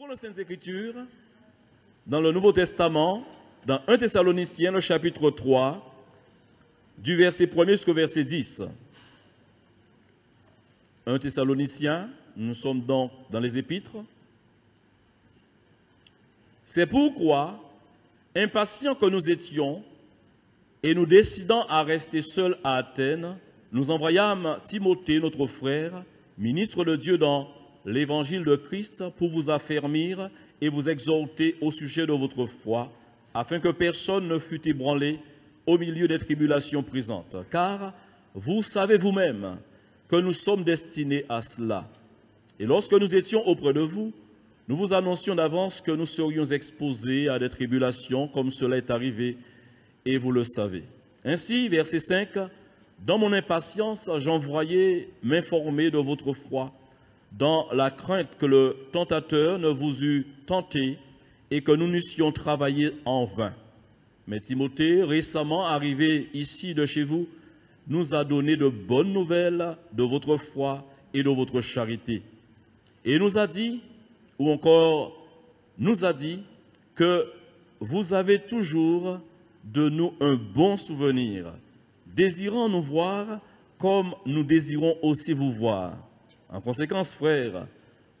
pour les Saintes Écritures, dans le Nouveau Testament, dans 1 Thessaloniciens, le chapitre 3, du verset 1 jusqu'au verset 10. 1 Thessaloniciens, nous sommes donc dans les Épîtres. C'est pourquoi, impatients que nous étions, et nous décidant à rester seuls à Athènes, nous envoyâmes Timothée, notre frère, ministre de Dieu dans l'évangile de Christ pour vous affermir et vous exhorter au sujet de votre foi, afin que personne ne fût ébranlé au milieu des tribulations présentes. Car vous savez vous-même que nous sommes destinés à cela. Et lorsque nous étions auprès de vous, nous vous annoncions d'avance que nous serions exposés à des tribulations comme cela est arrivé, et vous le savez. Ainsi, verset 5, Dans mon impatience, j'envoyais m'informer de votre foi dans la crainte que le tentateur ne vous eût tenté et que nous n'eussions travaillé en vain. Mais Timothée, récemment arrivé ici de chez vous, nous a donné de bonnes nouvelles de votre foi et de votre charité. Et nous a dit, ou encore nous a dit, que vous avez toujours de nous un bon souvenir, désirant nous voir comme nous désirons aussi vous voir en conséquence, frères,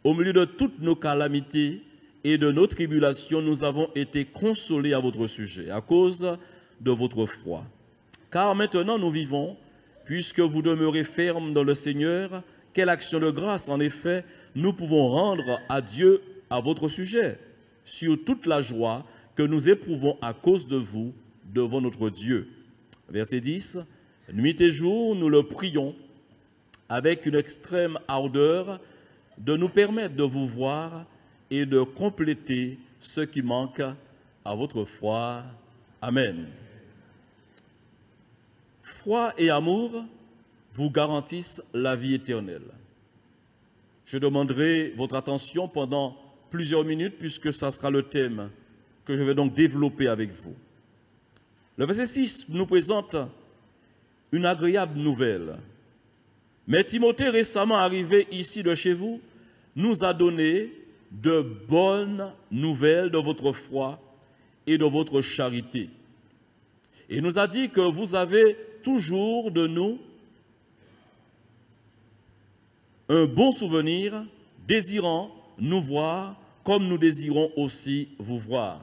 au milieu de toutes nos calamités et de nos tribulations, nous avons été consolés à votre sujet, à cause de votre foi. Car maintenant nous vivons, puisque vous demeurez fermes dans le Seigneur, quelle action de grâce, en effet, nous pouvons rendre à Dieu à votre sujet, sur toute la joie que nous éprouvons à cause de vous devant notre Dieu. Verset 10, Nuit et jour, nous le prions avec une extrême ardeur de nous permettre de vous voir et de compléter ce qui manque à votre foi. Amen. Foi et amour vous garantissent la vie éternelle. Je demanderai votre attention pendant plusieurs minutes puisque ça sera le thème que je vais donc développer avec vous. Le verset 6 nous présente une agréable nouvelle. Mais Timothée, récemment arrivé ici de chez vous, nous a donné de bonnes nouvelles de votre foi et de votre charité. Et nous a dit que vous avez toujours de nous un bon souvenir, désirant nous voir comme nous désirons aussi vous voir.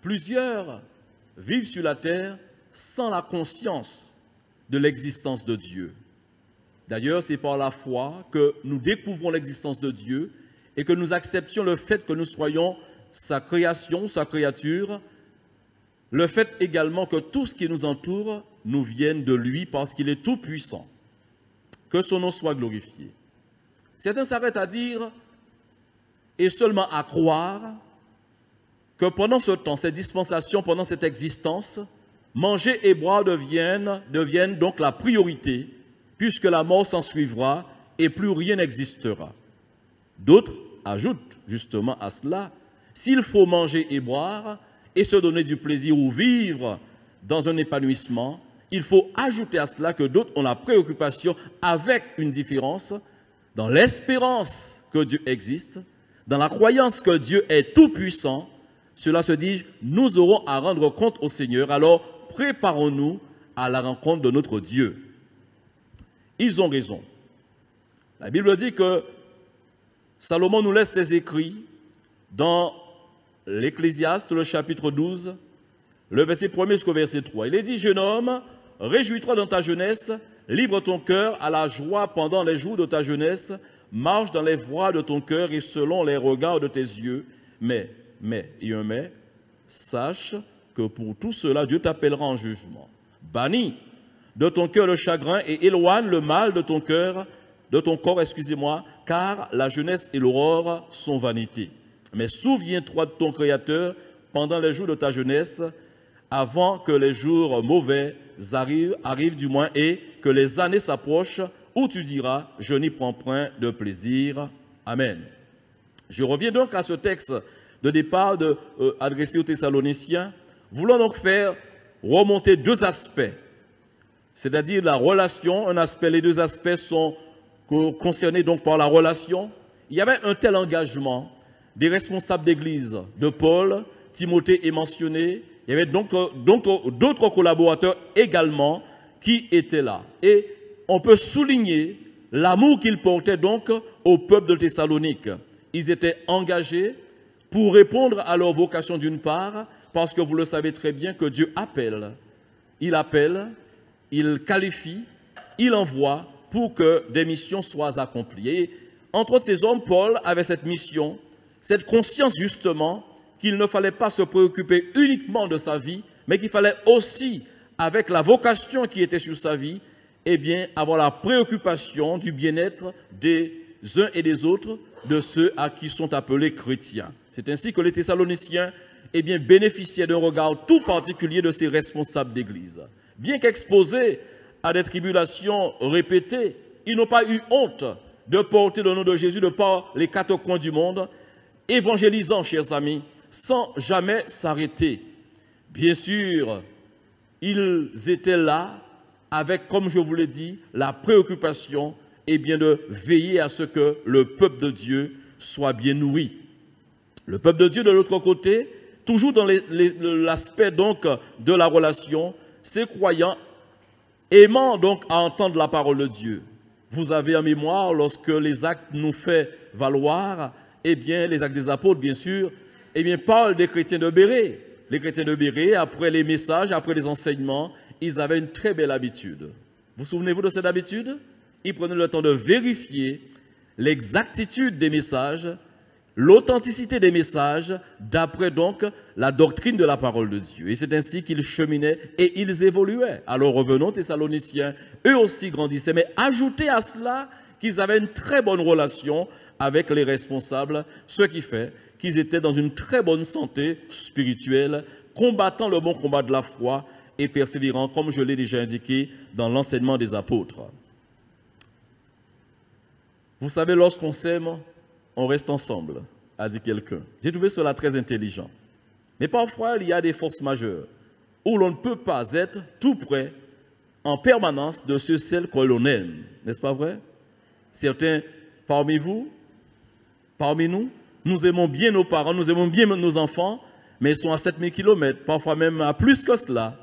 Plusieurs vivent sur la terre sans la conscience de l'existence de Dieu. D'ailleurs, c'est par la foi que nous découvrons l'existence de Dieu et que nous acceptions le fait que nous soyons sa création, sa créature, le fait également que tout ce qui nous entoure nous vienne de lui parce qu'il est tout puissant. Que son nom soit glorifié. Certains s'arrêtent à dire et seulement à croire que pendant ce temps, cette dispensation, pendant cette existence, manger et boire deviennent, deviennent donc la priorité puisque la mort s'ensuivra et plus rien n'existera. D'autres ajoutent justement à cela, s'il faut manger et boire et se donner du plaisir ou vivre dans un épanouissement, il faut ajouter à cela que d'autres ont la préoccupation avec une différence dans l'espérance que Dieu existe, dans la croyance que Dieu est tout-puissant. Cela se dit, nous aurons à rendre compte au Seigneur, alors préparons-nous à la rencontre de notre Dieu ils ont raison. La Bible dit que Salomon nous laisse ses écrits dans l'Ecclésiaste, le chapitre 12, le verset 1 jusqu'au verset 3. Il est dit, jeune homme, réjouis-toi dans ta jeunesse, livre ton cœur à la joie pendant les jours de ta jeunesse, marche dans les voies de ton cœur et selon les regards de tes yeux. Mais, mais, et un mais, sache que pour tout cela, Dieu t'appellera en jugement. Banni de ton cœur le chagrin et éloigne le mal de ton cœur, de ton corps, excusez-moi, car la jeunesse et l'aurore sont vanité. Mais souviens-toi de ton Créateur pendant les jours de ta jeunesse, avant que les jours mauvais arrivent, du moins, et que les années s'approchent, où tu diras, je n'y prends point de plaisir. Amen. Je reviens donc à ce texte de départ de, euh, adressé aux Thessaloniciens, voulant donc faire remonter deux aspects c'est-à-dire la relation, un aspect, les deux aspects sont concernés donc par la relation. Il y avait un tel engagement des responsables d'église, de Paul, Timothée est mentionné, il y avait donc euh, euh, d'autres collaborateurs également qui étaient là. Et on peut souligner l'amour qu'ils portaient donc au peuple de Thessalonique. Ils étaient engagés pour répondre à leur vocation d'une part, parce que vous le savez très bien que Dieu appelle. Il appelle, il qualifie, il envoie pour que des missions soient accomplies. entre ces hommes, Paul avait cette mission, cette conscience justement qu'il ne fallait pas se préoccuper uniquement de sa vie, mais qu'il fallait aussi, avec la vocation qui était sur sa vie, eh bien, avoir la préoccupation du bien-être des uns et des autres, de ceux à qui sont appelés chrétiens. C'est ainsi que les Thessaloniciens eh bien, bénéficiaient d'un regard tout particulier de ces responsables d'Église bien qu'exposés à des tribulations répétées, ils n'ont pas eu honte de porter le nom de Jésus de par les quatre coins du monde, évangélisant, chers amis, sans jamais s'arrêter. Bien sûr, ils étaient là avec, comme je vous l'ai dit, la préoccupation et eh bien, de veiller à ce que le peuple de Dieu soit bien nourri. Le peuple de Dieu, de l'autre côté, toujours dans l'aspect donc de la relation, ces croyants, aimant donc à entendre la parole de Dieu, vous avez en mémoire lorsque les actes nous font valoir, eh bien, les actes des apôtres, bien sûr, eh bien, parlent des chrétiens de Béret. Les chrétiens de Béret, après les messages, après les enseignements, ils avaient une très belle habitude. Vous souvenez-vous de cette habitude Ils prenaient le temps de vérifier l'exactitude des messages l'authenticité des messages d'après donc la doctrine de la parole de Dieu. Et c'est ainsi qu'ils cheminaient et ils évoluaient. Alors revenons Thessaloniciens, eux aussi grandissaient, mais ajoutez à cela qu'ils avaient une très bonne relation avec les responsables, ce qui fait qu'ils étaient dans une très bonne santé spirituelle, combattant le bon combat de la foi et persévérant, comme je l'ai déjà indiqué dans l'enseignement des apôtres. Vous savez, lorsqu'on sème, on reste ensemble, a dit quelqu'un. J'ai trouvé cela très intelligent. Mais parfois, il y a des forces majeures où l'on ne peut pas être tout près en permanence de ceux celles que l'on aime. N'est-ce pas vrai Certains parmi vous, parmi nous, nous aimons bien nos parents, nous aimons bien nos enfants, mais ils sont à 7000 km, parfois même à plus que cela,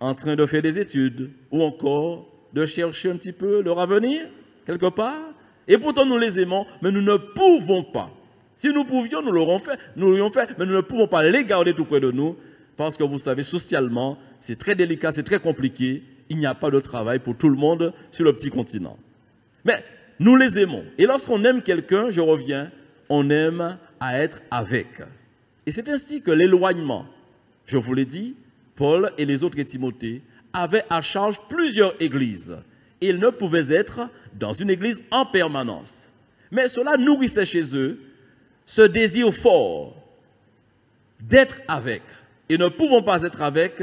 en train de faire des études ou encore de chercher un petit peu leur avenir, quelque part. Et pourtant, nous les aimons, mais nous ne pouvons pas. Si nous pouvions, nous l'aurions fait, nous fait, mais nous ne pouvons pas les garder tout près de nous, parce que vous savez, socialement, c'est très délicat, c'est très compliqué. Il n'y a pas de travail pour tout le monde sur le petit continent. Mais nous les aimons. Et lorsqu'on aime quelqu'un, je reviens, on aime à être avec. Et c'est ainsi que l'éloignement, je vous l'ai dit, Paul et les autres Timothée avaient à charge plusieurs églises ils ne pouvaient être dans une église en permanence. Mais cela nourrissait chez eux ce désir fort d'être avec. Et ne pouvant pas être avec,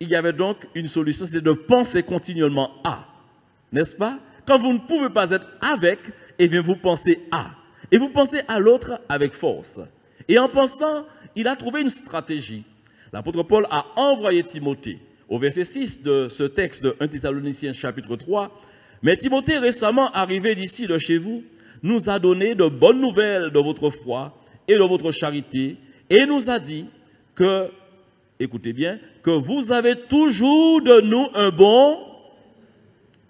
il y avait donc une solution, c'est de penser continuellement à. N'est-ce pas Quand vous ne pouvez pas être avec, eh bien vous pensez à. Et vous pensez à l'autre avec force. Et en pensant, il a trouvé une stratégie. L'apôtre Paul a envoyé Timothée au verset 6 de ce texte de 1 Thessaloniciens chapitre 3, Mais Timothée, récemment arrivé d'ici de chez vous, nous a donné de bonnes nouvelles de votre foi et de votre charité, et nous a dit que, écoutez bien, que vous avez toujours de nous un bon,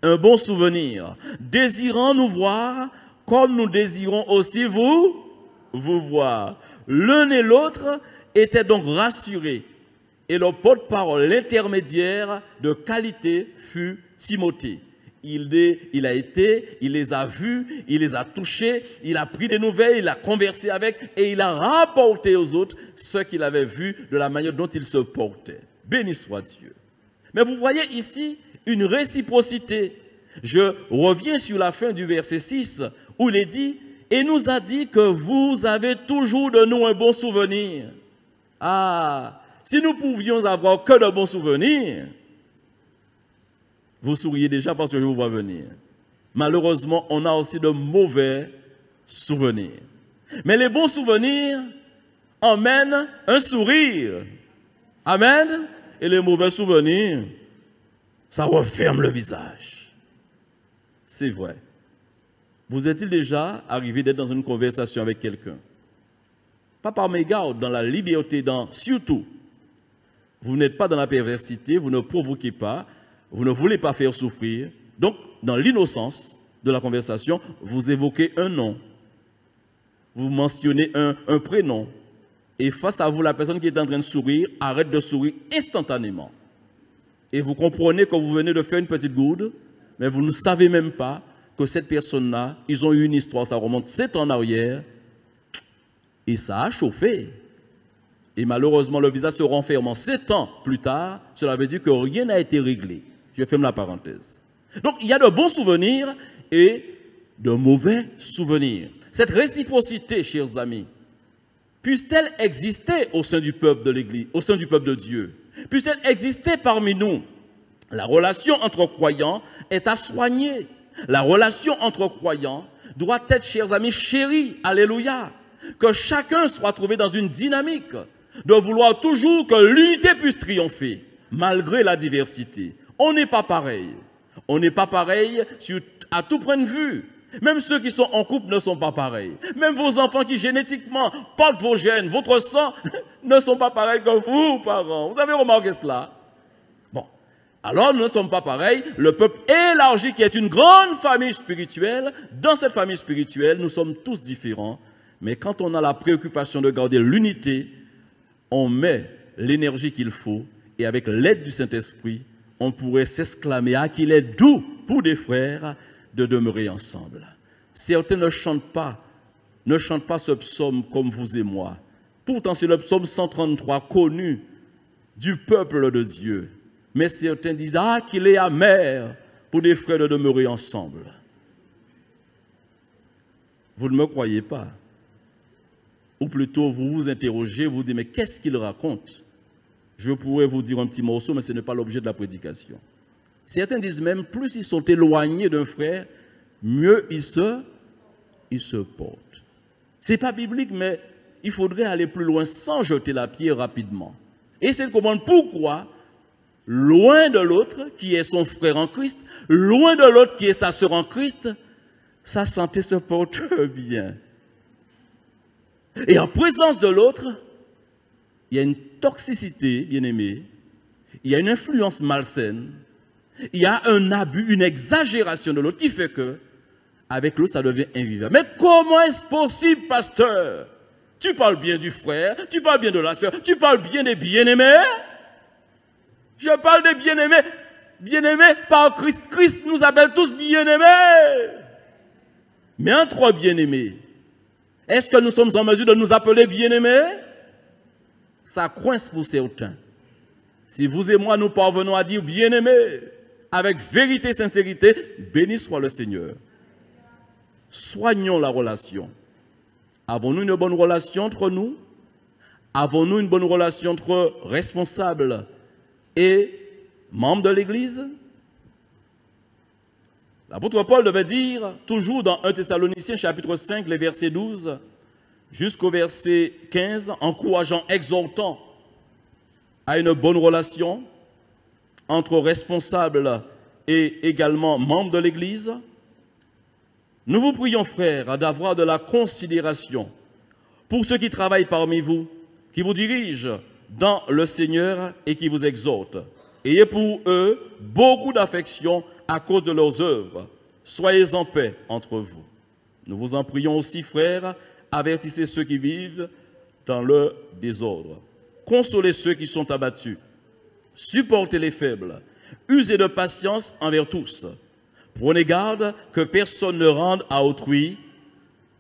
un bon souvenir, désirant nous voir comme nous désirons aussi vous, vous voir. L'un et l'autre étaient donc rassurés et le porte-parole, intermédiaire de qualité fut Timothée. Il, il, a été, il les a vus, il les a touchés, il a pris des nouvelles, il a conversé avec et il a rapporté aux autres ce qu'il avait vu de la manière dont il se portait. Béni soit Dieu. Mais vous voyez ici une réciprocité. Je reviens sur la fin du verset 6 où il est dit, et nous a dit que vous avez toujours de nous un bon souvenir. Ah, si nous pouvions avoir que de bons souvenirs, vous souriez déjà parce que je vous vois venir. Malheureusement, on a aussi de mauvais souvenirs. Mais les bons souvenirs emmènent un sourire. Amen. Et les mauvais souvenirs, ça referme le visage. C'est vrai. Vous êtes il déjà arrivé d'être dans une conversation avec quelqu'un Pas par mégarde, dans la liberté, dans, surtout vous n'êtes pas dans la perversité, vous ne provoquez pas, vous ne voulez pas faire souffrir. Donc, dans l'innocence de la conversation, vous évoquez un nom, vous mentionnez un, prénom. Et face à vous, la personne qui est en train de sourire arrête de sourire instantanément. Et vous comprenez que vous venez de faire une petite gourde, mais vous ne savez même pas que cette personne-là, ils ont eu une histoire, ça remonte sept ans en arrière, et ça a chauffé. Et malheureusement, le visa se renferme en sept ans plus tard. Cela veut dire que rien n'a été réglé. Je ferme la parenthèse. Donc, il y a de bons souvenirs et de mauvais souvenirs. Cette réciprocité, chers amis, puisse-t-elle exister au sein du peuple de l'Église, au sein du peuple de Dieu Puisse-t-elle exister parmi nous La relation entre croyants est à soigner. La relation entre croyants doit être, chers amis, chérie. Alléluia. Que chacun soit trouvé dans une dynamique de vouloir toujours que l'unité puisse triompher, malgré la diversité. On n'est pas pareil. On n'est pas pareil à tout point de vue. Même ceux qui sont en couple ne sont pas pareils. Même vos enfants qui génétiquement portent vos gènes, votre sang, ne sont pas pareils que vous, parents. Vous avez remarqué cela Bon. Alors nous ne sommes pas pareils. Le peuple élargi qui est une grande famille spirituelle, dans cette famille spirituelle, nous sommes tous différents. Mais quand on a la préoccupation de garder l'unité, on met l'énergie qu'il faut et avec l'aide du Saint-Esprit, on pourrait s'exclamer Ah, qu'il est doux pour des frères de demeurer ensemble. Certains ne chantent pas, ne chantent pas ce psaume comme vous et moi. Pourtant, c'est le psaume 133 connu du peuple de Dieu. Mais certains disent Ah, qu'il est amer pour des frères de demeurer ensemble. Vous ne me croyez pas ou plutôt vous vous interrogez, vous dites, mais qu'est-ce qu'il raconte Je pourrais vous dire un petit morceau, mais ce n'est pas l'objet de la prédication. Certains disent même, plus ils sont éloignés d'un frère, mieux ils se, se portent. Ce n'est pas biblique, mais il faudrait aller plus loin sans jeter la pierre rapidement. Et c'est de commandement. pourquoi, loin de l'autre qui est son frère en Christ, loin de l'autre qui est sa sœur en Christ, sa santé se porte bien. Et en présence de l'autre, il y a une toxicité, bien aimé, il y a une influence malsaine, il y a un abus, une exagération de l'autre qui fait que, avec l'autre, ça devient invivable. Mais comment est-ce possible, pasteur Tu parles bien du frère, tu parles bien de la soeur, tu parles bien des bien-aimés. Je parle des bien-aimés. Bien-aimés par Christ. Christ nous appelle tous bien-aimés. Mais entre bien-aimés, est-ce que nous sommes en mesure de nous appeler bien-aimés Ça coince pour certains. Si vous et moi nous parvenons à dire bien-aimés, avec vérité et sincérité, béni soit le Seigneur. Soignons la relation. Avons-nous une bonne relation entre nous Avons-nous une bonne relation entre responsables et membres de l'Église L'apôtre Paul devait dire, toujours dans 1 Thessaloniciens chapitre 5, les versets 12 jusqu'au verset 15, encourageant, exhortant à une bonne relation entre responsables et également membres de l'Église. Nous vous prions, frères, d'avoir de la considération pour ceux qui travaillent parmi vous, qui vous dirigent dans le Seigneur et qui vous exhortent. Ayez pour eux beaucoup d'affection à cause de leurs œuvres. Soyez en paix entre vous. Nous vous en prions aussi, frères, avertissez ceux qui vivent dans le désordre. Consolez ceux qui sont abattus. Supportez les faibles. Usez de patience envers tous. Prenez garde que personne ne rende à autrui,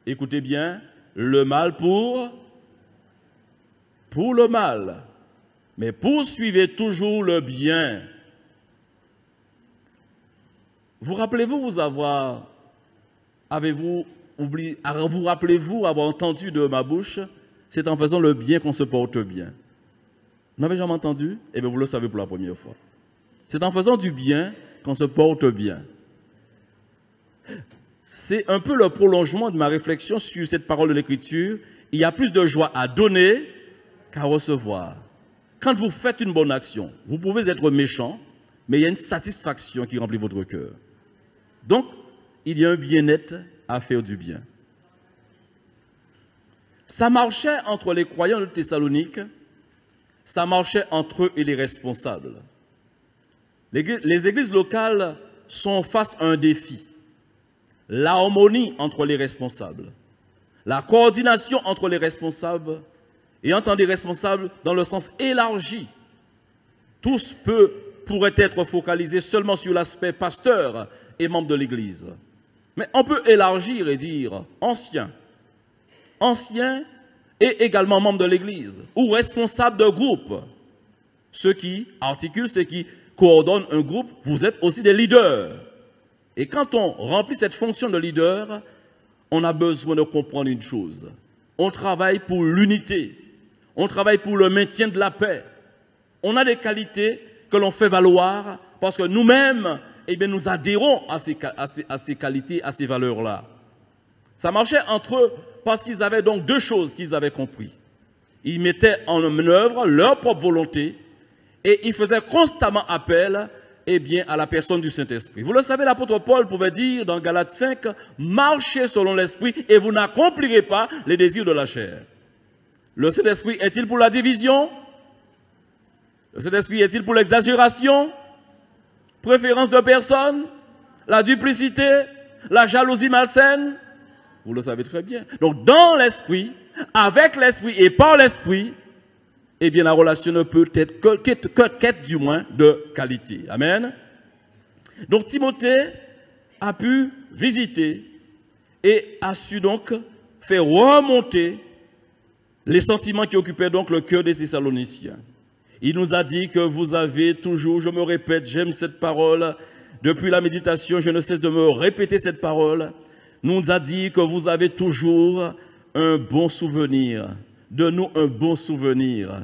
écoutez bien, le mal pour, pour le mal. Mais poursuivez toujours le bien vous rappelez-vous avoir, avez-vous oublié, ah, vous rappelez-vous avoir entendu de ma bouche, c'est en faisant le bien qu'on se porte bien. Vous n'avez jamais entendu Eh bien, vous le savez pour la première fois. C'est en faisant du bien qu'on se porte bien. C'est un peu le prolongement de ma réflexion sur cette parole de l'Écriture. Il y a plus de joie à donner qu'à recevoir. Quand vous faites une bonne action, vous pouvez être méchant, mais il y a une satisfaction qui remplit votre cœur. Donc, il y a un bien-être à faire du bien. Ça marchait entre les croyants de Thessalonique, ça marchait entre eux et les responsables. Les églises locales sont face à un défi. L'harmonie entre les responsables, la coordination entre les responsables, et entendre les responsables dans le sens élargi. Tous peut pourraient être focalisés seulement sur l'aspect pasteur, et membre de l'Église. Mais on peut élargir et dire ancien, ancien et également membre de l'Église, ou responsable de groupe. Ceux qui articulent, ceux qui coordonnent un groupe, vous êtes aussi des leaders. Et quand on remplit cette fonction de leader, on a besoin de comprendre une chose. On travaille pour l'unité. On travaille pour le maintien de la paix. On a des qualités que l'on fait valoir parce que nous-mêmes, eh bien, nous adhérons à ces, qualités, à ces valeurs-là. Ça marchait entre eux parce qu'ils avaient donc deux choses qu'ils avaient compris. Ils mettaient en œuvre leur propre volonté et ils faisaient constamment appel eh bien, à la personne du Saint-Esprit. Vous le savez, l'apôtre Paul pouvait dire dans Galates 5, « Marchez selon l'Esprit et vous n'accomplirez pas les désirs de la chair. » Le Saint-Esprit est-il pour la division Le Saint-Esprit est-il pour l'exagération préférence de personne, la duplicité, la jalousie malsaine. Vous le savez très bien. Donc dans l'esprit, avec l'esprit et par l'esprit, eh bien la relation ne peut être que, du moins de qualité. Amen. Donc Timothée a pu visiter et a su donc faire remonter les sentiments qui occupaient donc le cœur des Thessaloniciens. Il nous a dit que vous avez toujours, je me répète, j'aime cette parole. Depuis la méditation, je ne cesse de me répéter cette parole. Nous a dit que vous avez toujours un bon souvenir. De nous, un bon souvenir.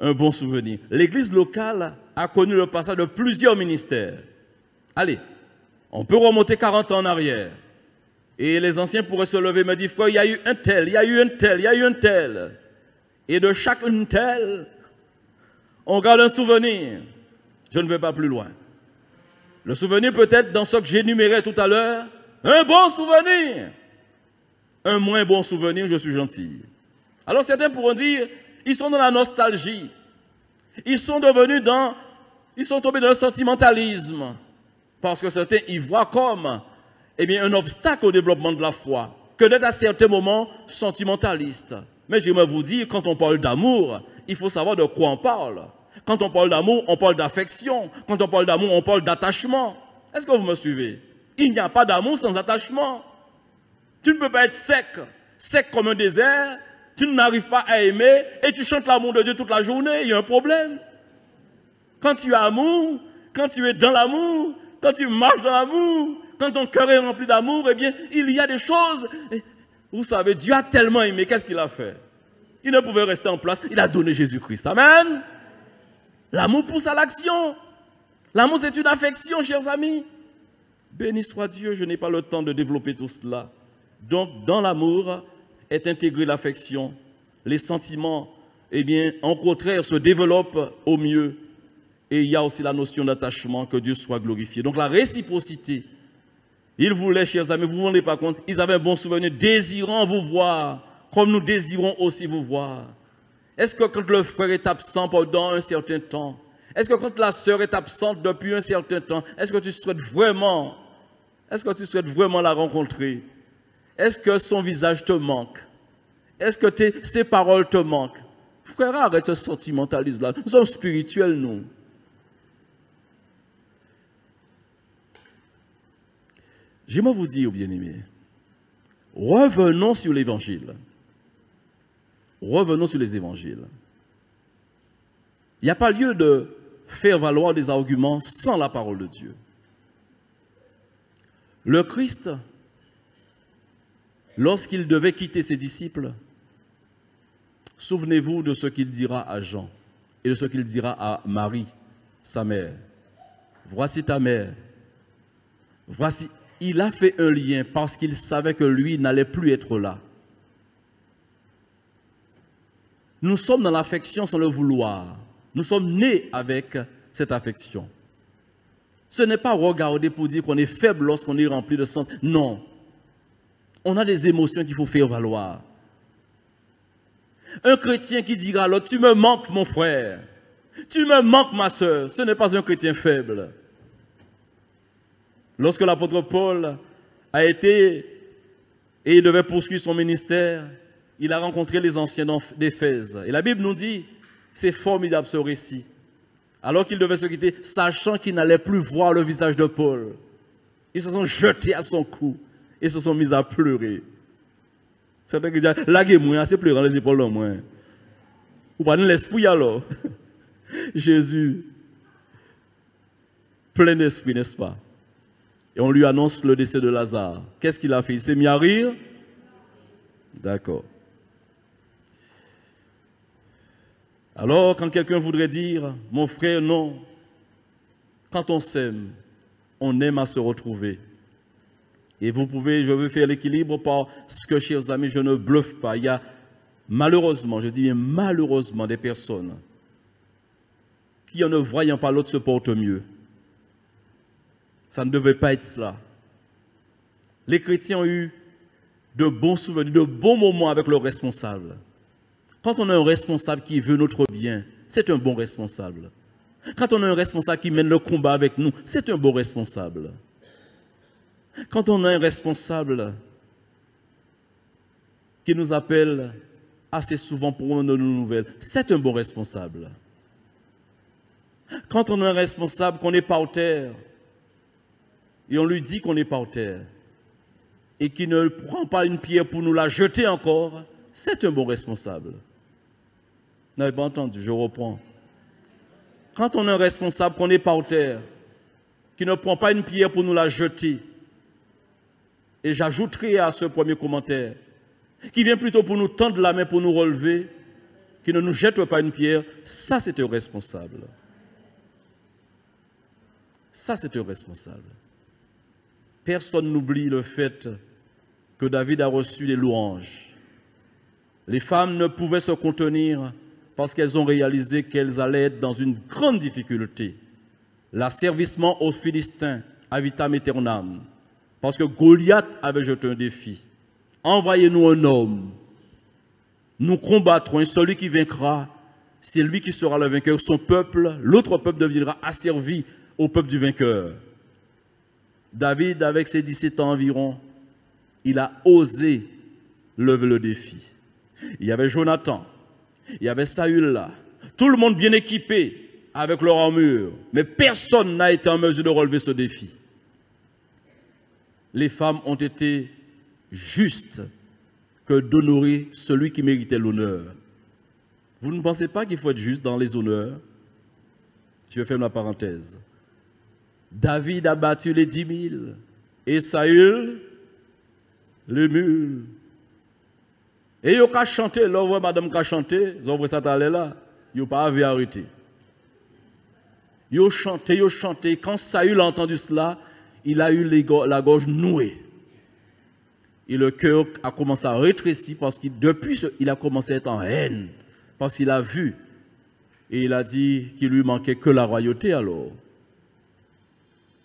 Un bon souvenir. L'église locale a connu le passage de plusieurs ministères. Allez, on peut remonter 40 ans en arrière. Et les anciens pourraient se lever et me dire, il y a eu un tel, il y a eu un tel, il y a eu un tel. Et de chaque une tel on garde un souvenir. Je ne vais pas plus loin. Le souvenir peut être dans ce que j'énumérais tout à l'heure, un bon souvenir. Un moins bon souvenir, je suis gentil. Alors certains pourront dire, ils sont dans la nostalgie. Ils sont devenus dans, ils sont tombés dans le sentimentalisme. Parce que certains y voient comme, eh bien, un obstacle au développement de la foi. Que d'être à certains moments sentimentaliste. Mais j'aimerais vous dire, quand on parle d'amour, il faut savoir de quoi on parle. Quand on parle d'amour, on parle d'affection. Quand on parle d'amour, on parle d'attachement. Est-ce que vous me suivez Il n'y a pas d'amour sans attachement. Tu ne peux pas être sec, sec comme un désert. Tu n'arrives pas à aimer et tu chantes l'amour de Dieu toute la journée. Il y a un problème. Quand tu as amour, quand tu es dans l'amour, quand tu marches dans l'amour, quand ton cœur est rempli d'amour, eh bien, il y a des choses. Vous savez, Dieu a tellement aimé, qu'est-ce qu'il a fait Il ne pouvait rester en place, il a donné Jésus-Christ. Amen. L'amour pousse à l'action. L'amour, c'est une affection, chers amis. Béni soit Dieu, je n'ai pas le temps de développer tout cela. Donc, dans l'amour est intégrée l'affection. Les sentiments, eh bien, en contraire, se développent au mieux. Et il y a aussi la notion d'attachement, que Dieu soit glorifié. Donc, la réciprocité. Ils voulaient, chers amis, vous ne vous rendez pas compte, ils avaient un bon souvenir, désirant vous voir, comme nous désirons aussi vous voir. Est-ce que quand le frère est absent pendant un certain temps, est-ce que quand la sœur est absente depuis un certain temps, est-ce que tu souhaites vraiment, est-ce que tu souhaites vraiment la rencontrer Est-ce que son visage te manque Est-ce que ses paroles te manquent Frère, arrête ce sentimentalisme-là. Nous sommes spirituels, nous. J'aimerais vous dire, bien-aimés, revenons sur l'évangile. Revenons sur les évangiles. Il n'y a pas lieu de faire valoir des arguments sans la parole de Dieu. Le Christ, lorsqu'il devait quitter ses disciples, souvenez-vous de ce qu'il dira à Jean et de ce qu'il dira à Marie, sa mère. Voici ta mère. Voici, il a fait un lien parce qu'il savait que lui n'allait plus être là. Nous sommes dans l'affection sans le vouloir. Nous sommes nés avec cette affection. Ce n'est pas regarder pour dire qu'on est faible lorsqu'on est rempli de sang. Non. On a des émotions qu'il faut faire valoir. Un chrétien qui dira alors, tu me manques mon frère, tu me manques ma soeur, ce n'est pas un chrétien faible. Lorsque l'apôtre Paul a été et il devait poursuivre son ministère, il a rencontré les anciens d'Éphèse. Et la Bible nous dit, c'est formidable ce récit. Alors qu'il devait se quitter, sachant qu'il n'allait plus voir le visage de Paul, ils se sont jetés à son cou et se sont mis à pleurer. Certains disent, est moi c'est pleurant, les épaules au moins. Ou pas l'esprit alors. Jésus, plein d'esprit, n'est-ce pas? Et on lui annonce le décès de Lazare. Qu'est-ce qu'il a fait Il s'est mis à rire D'accord. Alors, quand quelqu'un voudrait dire, mon frère, non, quand on s'aime, on aime à se retrouver. Et vous pouvez, je veux faire l'équilibre par ce que, chers amis, je ne bluffe pas. Il y a malheureusement, je dis malheureusement, des personnes qui, en ne voyant pas l'autre, se portent mieux. Ça ne devait pas être cela. Les chrétiens ont eu de bons souvenirs, de bons moments avec leurs responsables. Quand on a un responsable qui veut notre bien, c'est un bon responsable. Quand on a un responsable qui mène le combat avec nous, c'est un bon responsable. Quand on a un responsable qui nous appelle assez souvent pour donner nos nouvelles, c'est un bon responsable. Quand on a un responsable qu'on n'est pas au terre, et on lui dit qu'on n'est pas au terre, et qu'il ne prend pas une pierre pour nous la jeter encore, c'est un bon responsable. Vous n'avez pas entendu, je reprends. Quand on est un responsable qu'on est par terre, qui ne prend pas une pierre pour nous la jeter, et j'ajouterai à ce premier commentaire, qui vient plutôt pour nous tendre la main, pour nous relever, qui ne nous jette pas une pierre, ça c'est un responsable. Ça c'est un responsable. Personne n'oublie le fait que David a reçu des louanges. Les femmes ne pouvaient se contenir parce qu'elles ont réalisé qu'elles allaient être dans une grande difficulté. L'asservissement aux Philistins, à vitam aeternam, parce que Goliath avait jeté un défi. Envoyez-nous un homme, nous combattrons, et celui qui vaincra, c'est lui qui sera le vainqueur. Son peuple, l'autre peuple deviendra asservi au peuple du vainqueur. David, avec ses 17 ans environ, il a osé lever le défi. Il y avait Jonathan, il y avait Saül là. Tout le monde bien équipé avec leur armure. Mais personne n'a été en mesure de relever ce défi. Les femmes ont été justes que d'honorer celui qui méritait l'honneur. Vous ne pensez pas qu'il faut être juste dans les honneurs Je ferme la parenthèse. David a battu les dix mille et Saül le mule. Et il a chanté, l'œuvre madame a chanté, l'œuvre ça là, ils n'ont pas arrêté. Ils ont chanté, ils chanté. Quand Saül a entendu cela, il a eu la gorge nouée. Et le cœur a commencé à rétrécir parce qu'il depuis, il a commencé à être en haine. Parce qu'il a vu. Et il a dit qu'il lui manquait que la royauté alors.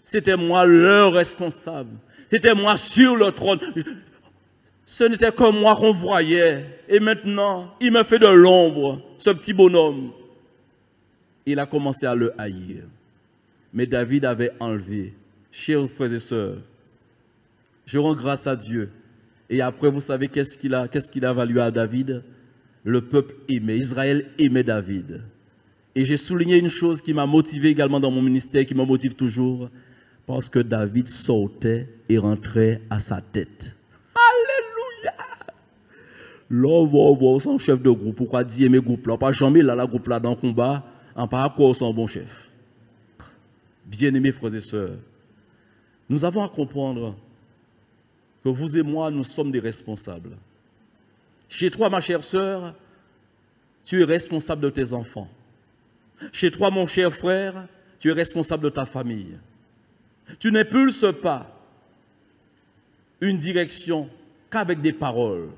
C'était moi le responsable. C'était moi sur le trône. Ce n'était que moi qu'on voyait. Et maintenant, il me fait de l'ombre, ce petit bonhomme. Il a commencé à le haïr. Mais David avait enlevé. Chers frères et sœurs, je rends grâce à Dieu. Et après, vous savez qu'est-ce qu'il a, qu'est-ce qu'il a valu à David Le peuple aimait, Israël aimait David. Et j'ai souligné une chose qui m'a motivé également dans mon ministère, qui me motive toujours, parce que David sortait et rentrait à sa tête. Là, son chef de groupe, pourquoi dire mes groupes là, pas jamais là, la groupe là dans le combat, en par au son bon chef. Bien-aimés frères et sœurs, nous avons à comprendre que vous et moi, nous sommes des responsables. Chez toi, ma chère sœur, tu es responsable de tes enfants. Chez toi, mon cher frère, tu es responsable de ta famille. Tu n'impulses pas une direction qu'avec des paroles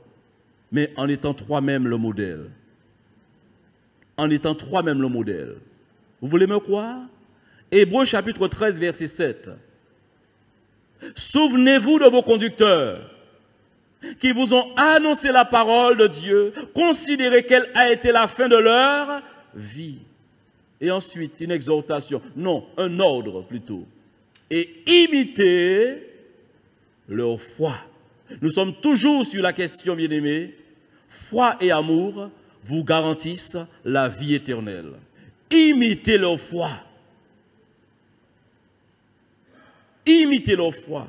mais en étant toi-même le modèle. En étant toi-même le modèle. Vous voulez me croire Hébreu chapitre 13, verset 7. Souvenez-vous de vos conducteurs qui vous ont annoncé la parole de Dieu, considérez quelle a été la fin de leur vie. Et ensuite, une exhortation, non, un ordre plutôt. Et imitez leur foi. Nous sommes toujours sur la question, bien-aimés, foi et amour vous garantissent la vie éternelle. Imitez leur foi. Imitez leur foi.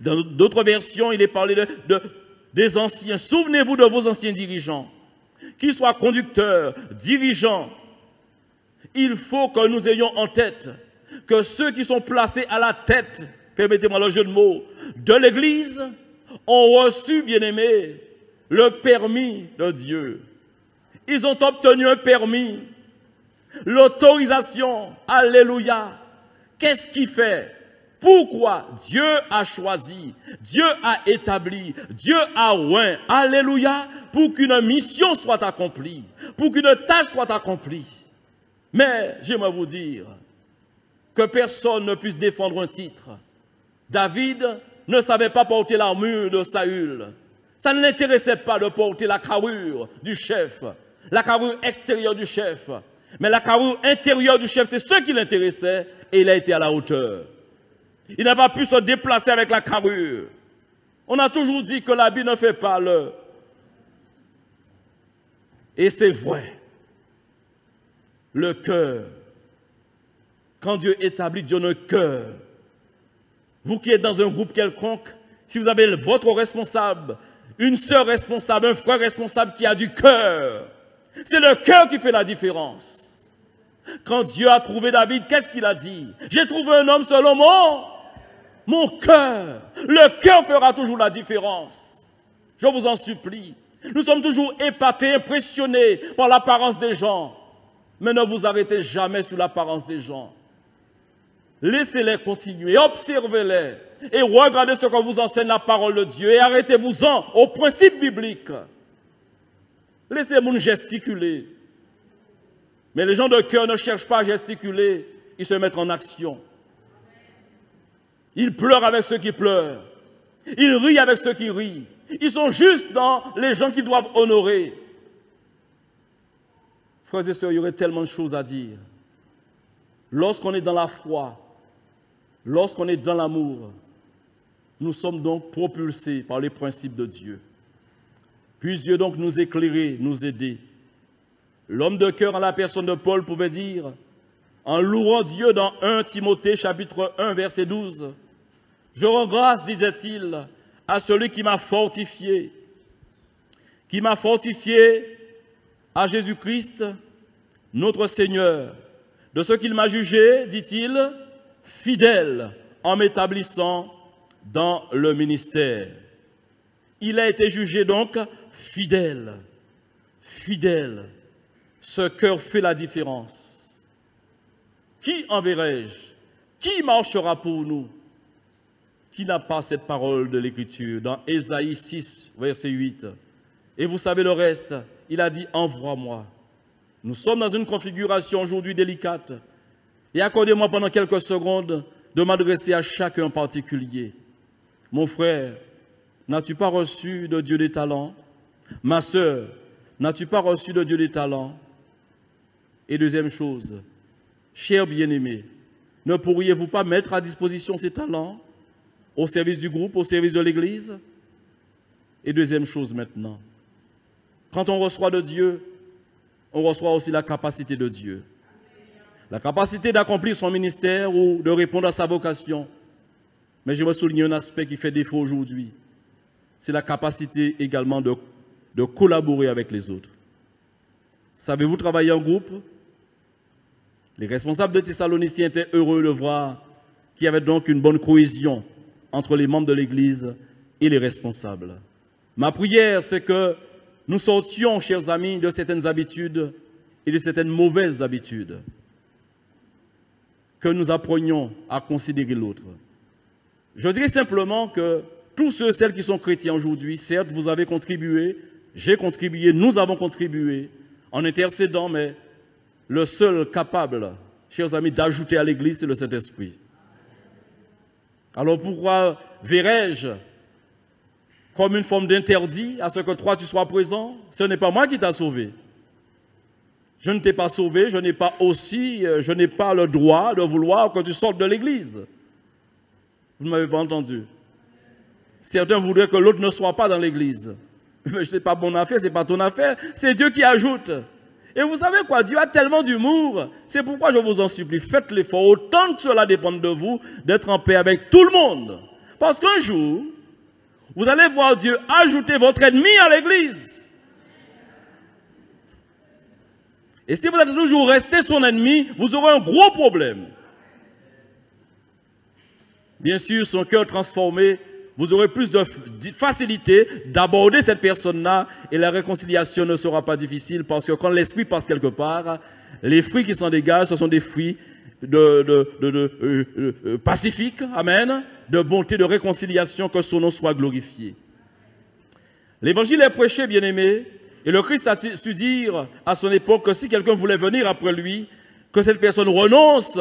Dans d'autres versions, il est parlé de, des anciens. Souvenez-vous de vos anciens dirigeants, qu'ils soient conducteurs, dirigeants. Il faut que nous ayons en tête que ceux qui sont placés à la tête, permettez-moi le jeu de mots, de l'Église ont reçu, bien aimés, le permis de Dieu. Ils ont obtenu un permis, l'autorisation. Alléluia. Qu'est-ce qui fait pourquoi Dieu a choisi, Dieu a établi, Dieu a oint, alléluia, pour qu'une mission soit accomplie, pour qu'une tâche soit accomplie. Mais j'aimerais vous dire que personne ne puisse défendre un titre. David ne savait pas porter l'armure de Saül. Ça ne l'intéressait pas de porter la carrure du chef, la carrure extérieure du chef, mais la carrure intérieure du chef, c'est ce qui l'intéressait et il a été à la hauteur. Il n'a pas pu se déplacer avec la carrure. On a toujours dit que l'habit ne fait pas le. Et c'est vrai. Le cœur. Quand Dieu établit Dieu le cœur, vous qui êtes dans un groupe quelconque, si vous avez votre responsable une sœur responsable, un frère responsable qui a du cœur. C'est le cœur qui fait la différence. Quand Dieu a trouvé David, qu'est-ce qu'il a dit J'ai trouvé un homme selon mon, mon cœur. Le cœur fera toujours la différence. Je vous en supplie. Nous sommes toujours épatés, impressionnés par l'apparence des gens. Mais ne vous arrêtez jamais sur l'apparence des gens. Laissez-les continuer, observez-les et regardez ce que vous enseigne la parole de Dieu et arrêtez-vous-en aux principes bibliques. Laissez-moi gesticuler. Mais les gens de cœur ne cherchent pas à gesticuler, ils se mettent en action. Ils pleurent avec ceux qui pleurent. Ils rient avec ceux qui rient. Ils sont juste dans les gens qu'ils doivent honorer. Frères et sœurs, il y aurait tellement de choses à dire. Lorsqu'on est dans la foi, lorsqu'on est dans l'amour, nous sommes donc propulsés par les principes de Dieu. Puisse Dieu donc nous éclairer, nous aider. L'homme de cœur à la personne de Paul pouvait dire, en louant Dieu dans 1 Timothée chapitre 1 verset 12, Je rends grâce, disait-il, à celui qui m'a fortifié, qui m'a fortifié à Jésus-Christ, notre Seigneur, de ce qu'il m'a jugé, dit-il, fidèle en m'établissant dans le ministère. Il a été jugé donc fidèle, fidèle. Ce cœur fait la différence. Qui enverrai-je Qui marchera pour nous Qui n'a pas cette parole de l'Écriture dans Ésaïe 6, verset 8 Et vous savez le reste, il a dit, envoie-moi. Nous sommes dans une configuration aujourd'hui délicate. Et accordez-moi pendant quelques secondes de m'adresser à chacun en particulier. Mon frère, n'as-tu pas reçu de Dieu des talents Ma sœur, n'as-tu pas reçu de Dieu des talents Et deuxième chose, cher bien-aimé, ne pourriez-vous pas mettre à disposition ces talents au service du groupe, au service de l'Église Et deuxième chose maintenant, quand on reçoit de Dieu, on reçoit aussi la capacité de Dieu. La capacité d'accomplir son ministère ou de répondre à sa vocation. Mais je veux souligner un aspect qui fait défaut aujourd'hui. C'est la capacité également de, de collaborer avec les autres. Savez-vous travailler en groupe Les responsables de Thessaloniciens étaient heureux de voir qu'il y avait donc une bonne cohésion entre les membres de l'Église et les responsables. Ma prière, c'est que nous sortions, chers amis, de certaines habitudes et de certaines mauvaises habitudes, que nous apprenions à considérer l'autre. Je dirais simplement que tous ceux, celles qui sont chrétiens aujourd'hui, certes, vous avez contribué, j'ai contribué, nous avons contribué en intercédant, mais le seul capable, chers amis, d'ajouter à l'Église, c'est le Saint-Esprit. Alors pourquoi verrais-je comme une forme d'interdit à ce que toi tu sois présent Ce n'est pas moi qui t'a sauvé. Je ne t'ai pas sauvé, je n'ai pas aussi, euh, je n'ai pas le droit de vouloir que tu sortes de l'Église. Vous ne m'avez pas entendu. Certains voudraient que l'autre ne soit pas dans l'église. Mais ce n'est pas mon affaire, ce n'est pas ton affaire. C'est Dieu qui ajoute. Et vous savez quoi, Dieu a tellement d'humour. C'est pourquoi je vous en supplie, faites l'effort autant que cela dépend de vous d'être en paix avec tout le monde. Parce qu'un jour, vous allez voir Dieu ajouter votre ennemi à l'église. Et si vous êtes toujours resté son ennemi, vous aurez un gros problème bien sûr, son cœur transformé, vous aurez plus de facilité d'aborder cette personne-là et la réconciliation ne sera pas difficile parce que quand l'esprit passe quelque part, les fruits qui s'en dégagent, ce sont des fruits de, euh, euh, euh, pacifiques, amen, de bonté, de réconciliation, que son nom soit glorifié. L'évangile est prêché, bien-aimé, et le Christ a su dire à son époque que si quelqu'un voulait venir après lui, que cette personne renonce,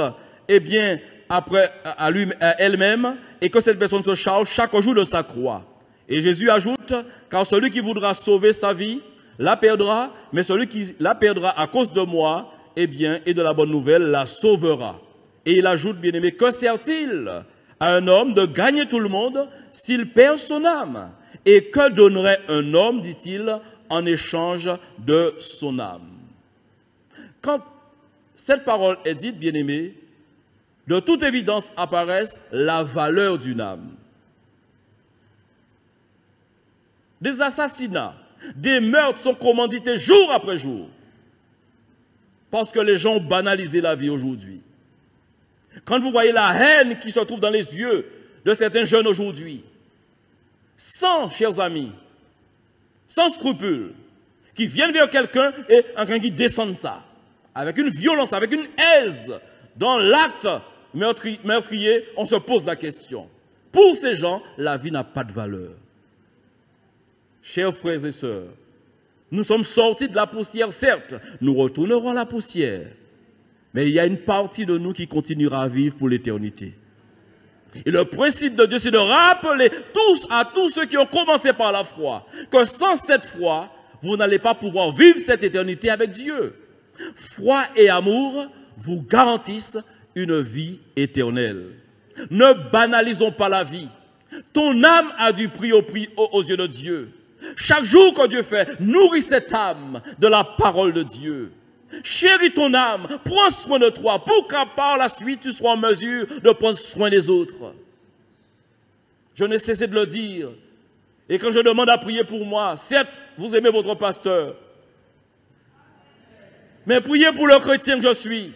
eh bien, après, à, elle-même et que cette personne se charge chaque jour de sa croix. Et Jésus ajoute, car celui qui voudra sauver sa vie la perdra, mais celui qui la perdra à cause de moi, eh bien, et de la bonne nouvelle, la sauvera. Et il ajoute, bien aimé, que sert-il à un homme de gagner tout le monde s'il perd son âme Et que donnerait un homme, dit-il, en échange de son âme Quand cette parole est dite, bien aimé, de toute évidence apparaissent la valeur d'une âme. Des assassinats, des meurtres sont commandités jour après jour parce que les gens ont banalisé la vie aujourd'hui. Quand vous voyez la haine qui se trouve dans les yeux de certains jeunes aujourd'hui, sans, chers amis, sans scrupules, qui viennent vers quelqu'un et un qui descendent ça, avec une violence, avec une aise dans l'acte Meurtrier, on se pose la question. Pour ces gens, la vie n'a pas de valeur. Chers frères et sœurs, nous sommes sortis de la poussière, certes, nous retournerons à la poussière, mais il y a une partie de nous qui continuera à vivre pour l'éternité. Et le principe de Dieu, c'est de rappeler tous à tous ceux qui ont commencé par la foi, que sans cette foi, vous n'allez pas pouvoir vivre cette éternité avec Dieu. Foi et amour vous garantissent une vie éternelle. Ne banalisons pas la vie. Ton âme a du prix au prix aux yeux de Dieu. Chaque jour que Dieu fait, nourris cette âme de la parole de Dieu. Chéris ton âme, prends soin de toi pour qu'à part la suite tu sois en mesure de prendre soin des autres. Je n'ai cessé de le dire. Et quand je demande à prier pour moi, certes, vous aimez votre pasteur, mais priez pour le chrétien que je suis.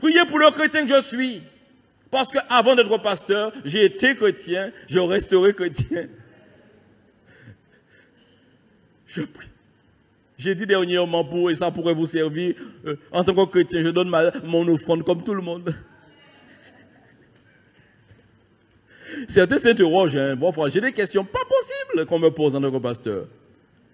Priez pour le chrétien que je suis. Parce qu'avant d'être pasteur, j'ai été chrétien, je resterai chrétien. Je prie. J'ai dit dernièrement, pour, et ça pourrait vous servir, euh, en tant que chrétien, je donne mon offrande comme tout le monde. Certains s'interrogent, hein, bon, j'ai des questions pas possibles qu'on me pose en tant que pasteur.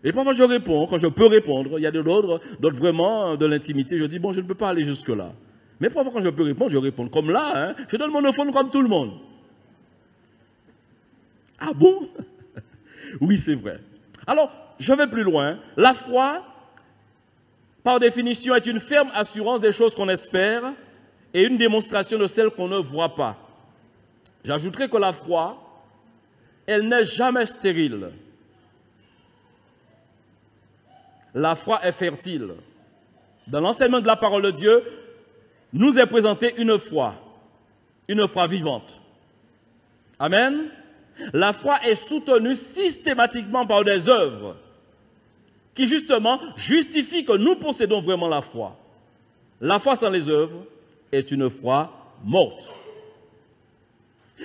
Et parfois je réponds, quand je peux répondre, il y a de d'autres vraiment de l'intimité, je dis, bon, je ne peux pas aller jusque-là. Mais parfois, quand je peux répondre, je réponds comme là. Hein. Je donne mon comme tout le monde. Ah bon Oui, c'est vrai. Alors, je vais plus loin. La foi, par définition, est une ferme assurance des choses qu'on espère et une démonstration de celles qu'on ne voit pas. J'ajouterai que la foi, elle n'est jamais stérile. La foi est fertile. Dans l'enseignement de la parole de Dieu, nous est présentée une foi, une foi vivante. Amen. La foi est soutenue systématiquement par des œuvres qui justement justifient que nous possédons vraiment la foi. La foi sans les œuvres est une foi morte.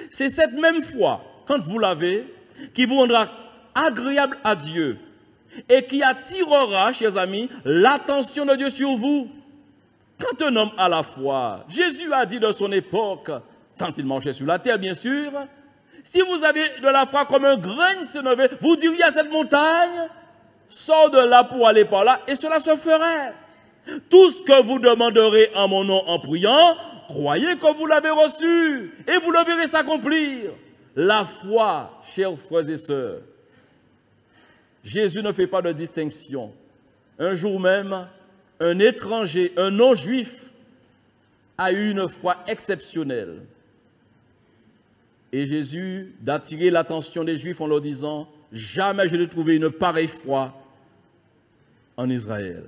C'est cette même foi, quand vous l'avez, qui vous rendra agréable à Dieu et qui attirera, chers amis, l'attention de Dieu sur vous quand un homme a la foi, Jésus a dit de son époque, tant il marchait sur la terre, bien sûr, si vous avez de la foi comme un grain de sénévé, vous diriez à cette montagne, sors de là pour aller par là, et cela se ferait. Tout ce que vous demanderez en mon nom en priant, croyez que vous l'avez reçu, et vous le verrez s'accomplir. La foi, chers frères et sœurs, Jésus ne fait pas de distinction. Un jour même, un étranger, un non-juif, a eu une foi exceptionnelle. Et Jésus d'attirer l'attention des Juifs en leur disant, jamais je n'ai trouvé une pareille foi en Israël.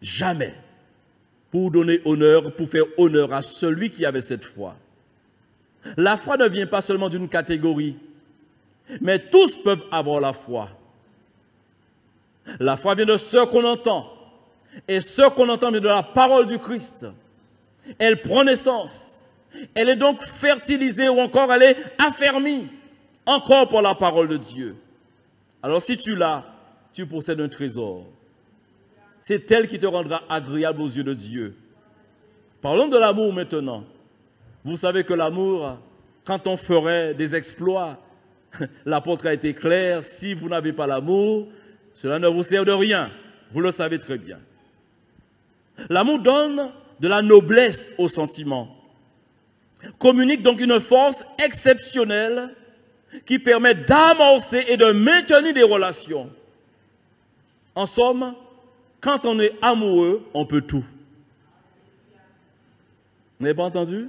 Jamais. Pour donner honneur, pour faire honneur à celui qui avait cette foi. La foi ne vient pas seulement d'une catégorie, mais tous peuvent avoir la foi. La foi vient de ce qu'on entend, et ce qu'on entend de la parole du Christ, elle prend naissance. Elle est donc fertilisée ou encore elle est affermie encore pour la parole de Dieu. Alors si tu l'as, tu possèdes un trésor. C'est elle qui te rendra agréable aux yeux de Dieu. Parlons de l'amour maintenant. Vous savez que l'amour, quand on ferait des exploits, l'apôtre a été clair, si vous n'avez pas l'amour, cela ne vous sert de rien. Vous le savez très bien. L'amour donne de la noblesse au sentiment, communique donc une force exceptionnelle qui permet d'amorcer et de maintenir des relations. En somme, quand on est amoureux, on peut tout. Vous n'avez pas entendu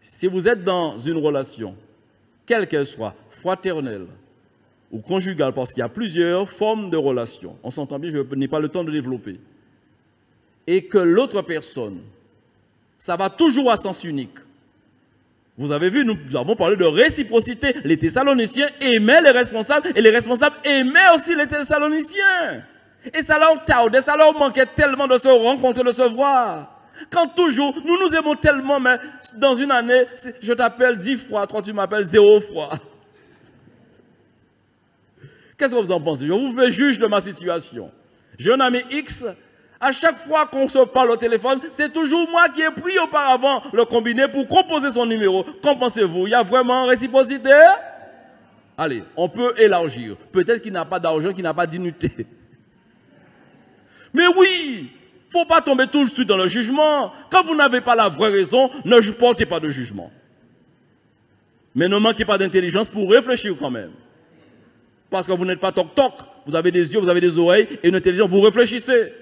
Si vous êtes dans une relation, quelle qu'elle soit, fraternelle ou conjugale, parce qu'il y a plusieurs formes de relations, on s'entend bien, je n'ai pas le temps de développer et que l'autre personne. Ça va toujours à sens unique. Vous avez vu, nous avons parlé de réciprocité. Les Thessaloniciens aimaient les responsables et les responsables aimaient aussi les Thessaloniciens. Et ça leur tardait, ça leur manquait tellement de se rencontrer, de se voir. Quand toujours, nous nous aimons tellement, mais dans une année, je t'appelle dix fois, toi tu m'appelles zéro fois. Qu'est-ce que vous en pensez Je vous fais juge de ma situation. J'ai un ami X à chaque fois qu'on se parle au téléphone, c'est toujours moi qui ai pris auparavant le combiné pour composer son numéro. Qu'en pensez-vous Il y a vraiment réciprocité Allez, on peut élargir. Peut-être qu'il n'a pas d'argent, qu'il n'a pas d'unité. Mais oui, faut pas tomber tout de suite dans le jugement. Quand vous n'avez pas la vraie raison, ne portez pas de jugement. Mais ne manquez pas d'intelligence pour réfléchir quand même. Parce que vous n'êtes pas toc-toc. Vous avez des yeux, vous avez des oreilles et une intelligence, vous réfléchissez.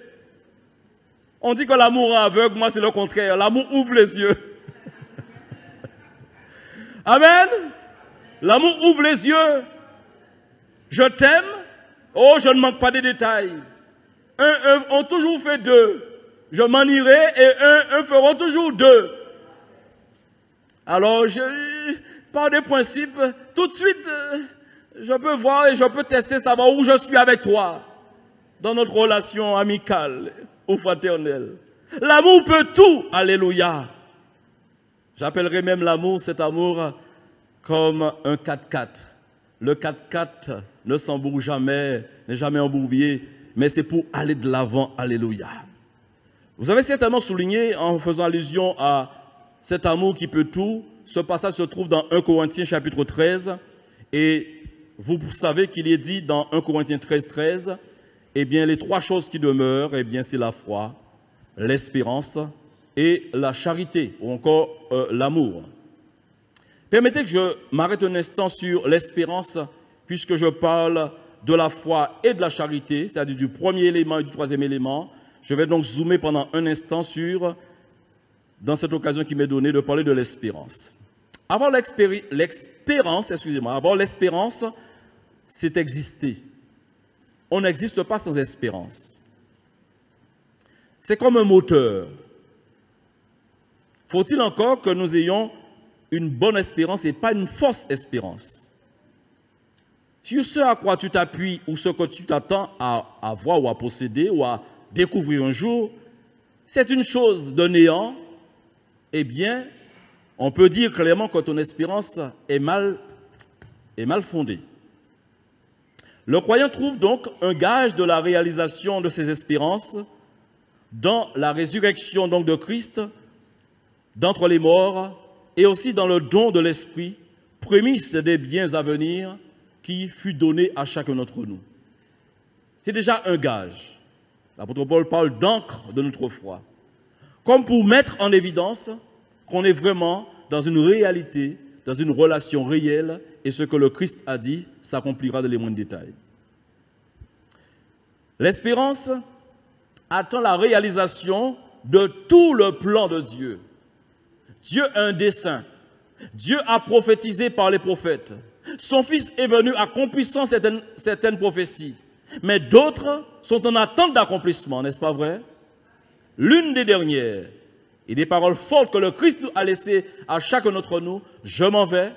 On dit que l'amour aveugle, moi c'est le contraire. L'amour ouvre les yeux. Amen. L'amour ouvre les yeux. Je t'aime. Oh, je ne manque pas de détails. Un, un on toujours fait deux. Je m'en irai et un, un feront toujours deux. Alors, je, par des principes, tout de suite, euh, je peux voir et je peux tester, savoir où je suis avec toi dans notre relation amicale ou fraternel. L'amour peut tout. Alléluia. J'appellerai même l'amour, cet amour, comme un 4 4 Le 4 4 ne s'embourbe jamais, n'est jamais embourbé, mais c'est pour aller de l'avant. Alléluia. Vous avez certainement souligné, en faisant allusion à cet amour qui peut tout, ce passage se trouve dans 1 Corinthiens chapitre 13, et vous savez qu'il est dit dans 1 Corinthiens 13, 13, eh bien, les trois choses qui demeurent, eh bien, c'est la foi, l'espérance et la charité, ou encore euh, l'amour. Permettez que je m'arrête un instant sur l'espérance, puisque je parle de la foi et de la charité, c'est-à-dire du premier élément et du troisième élément. Je vais donc zoomer pendant un instant sur, dans cette occasion qui m'est donnée, de parler de l'espérance. Avoir l'espérance, excusez-moi, avoir l'espérance, c'est exister on n'existe pas sans espérance. C'est comme un moteur. Faut-il encore que nous ayons une bonne espérance et pas une fausse espérance Sur ce à quoi tu t'appuies ou ce que tu t'attends à avoir ou à posséder ou à découvrir un jour, c'est une chose de néant, eh bien, on peut dire clairement que ton espérance est mal, est mal fondée. Le croyant trouve donc un gage de la réalisation de ses espérances dans la résurrection donc de Christ d'entre les morts et aussi dans le don de l'Esprit, prémisse des biens à venir qui fut donné à chacun d'entre nous. C'est déjà un gage. L'apôtre Paul parle d'encre de notre foi, comme pour mettre en évidence qu'on est vraiment dans une réalité, dans une relation réelle et ce que le Christ a dit s'accomplira dans les moindres détails. L'espérance attend la réalisation de tout le plan de Dieu. Dieu a un dessein. Dieu a prophétisé par les prophètes. Son Fils est venu accomplissant certaines, prophéties. Mais d'autres sont en attente d'accomplissement, n'est-ce pas vrai L'une des dernières, et des paroles fortes que le Christ nous a laissées à chacun d'entre nous, je m'en vais,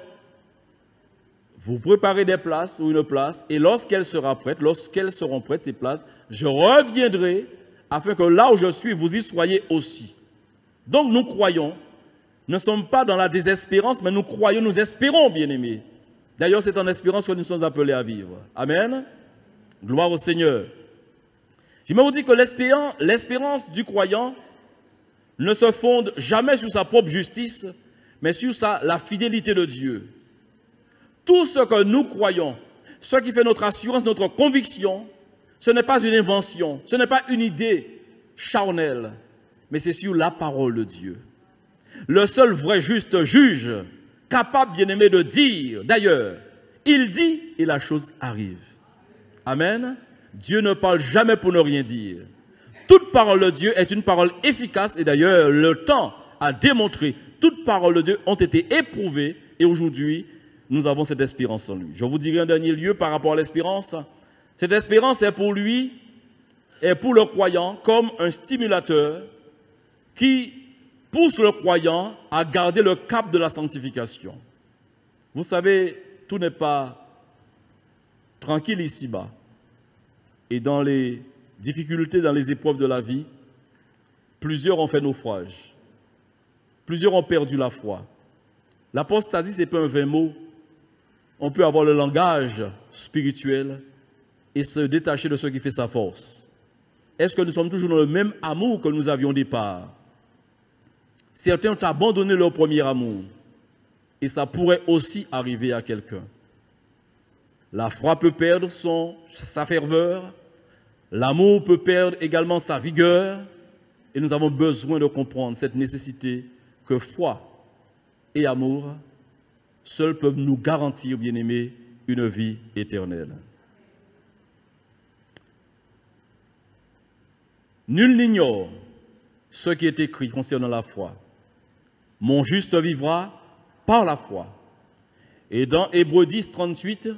vous préparez des places ou une place, et lorsqu'elle sera prête, lorsqu'elles seront prêtes, ces places, je reviendrai afin que là où je suis, vous y soyez aussi. Donc nous croyons, nous ne sommes pas dans la désespérance, mais nous croyons, nous espérons, bien-aimés. D'ailleurs, c'est en espérance que nous sommes appelés à vivre. Amen. Gloire au Seigneur. Je me vous dis que l'espérance du croyant ne se fonde jamais sur sa propre justice, mais sur la fidélité de Dieu. Tout ce que nous croyons, ce qui fait notre assurance, notre conviction, ce n'est pas une invention, ce n'est pas une idée charnelle, mais c'est sur la parole de Dieu. Le seul vrai juste juge, capable, bien-aimé, de dire, d'ailleurs, il dit et la chose arrive. Amen. Dieu ne parle jamais pour ne rien dire. Toute parole de Dieu est une parole efficace et d'ailleurs, le temps a démontré, toutes paroles de Dieu ont été éprouvées et aujourd'hui, nous avons cette espérance en lui. Je vous dirai un dernier lieu par rapport à l'espérance. Cette espérance est pour lui et pour le croyant comme un stimulateur qui pousse le croyant à garder le cap de la sanctification. Vous savez, tout n'est pas tranquille ici-bas. Et dans les difficultés, dans les épreuves de la vie, plusieurs ont fait naufrage. Plusieurs ont perdu la foi. L'apostasie, ce n'est pas un vain mot on peut avoir le langage spirituel et se détacher de ce qui fait sa force. Est-ce que nous sommes toujours dans le même amour que nous avions au départ Certains ont abandonné leur premier amour et ça pourrait aussi arriver à quelqu'un. La foi peut perdre son, sa ferveur, l'amour peut perdre également sa vigueur et nous avons besoin de comprendre cette nécessité que foi et amour seuls peuvent nous garantir, bien-aimés, une vie éternelle. Nul n'ignore ce qui est écrit concernant la foi. Mon juste vivra par la foi. Et dans Hébreu 10, 38,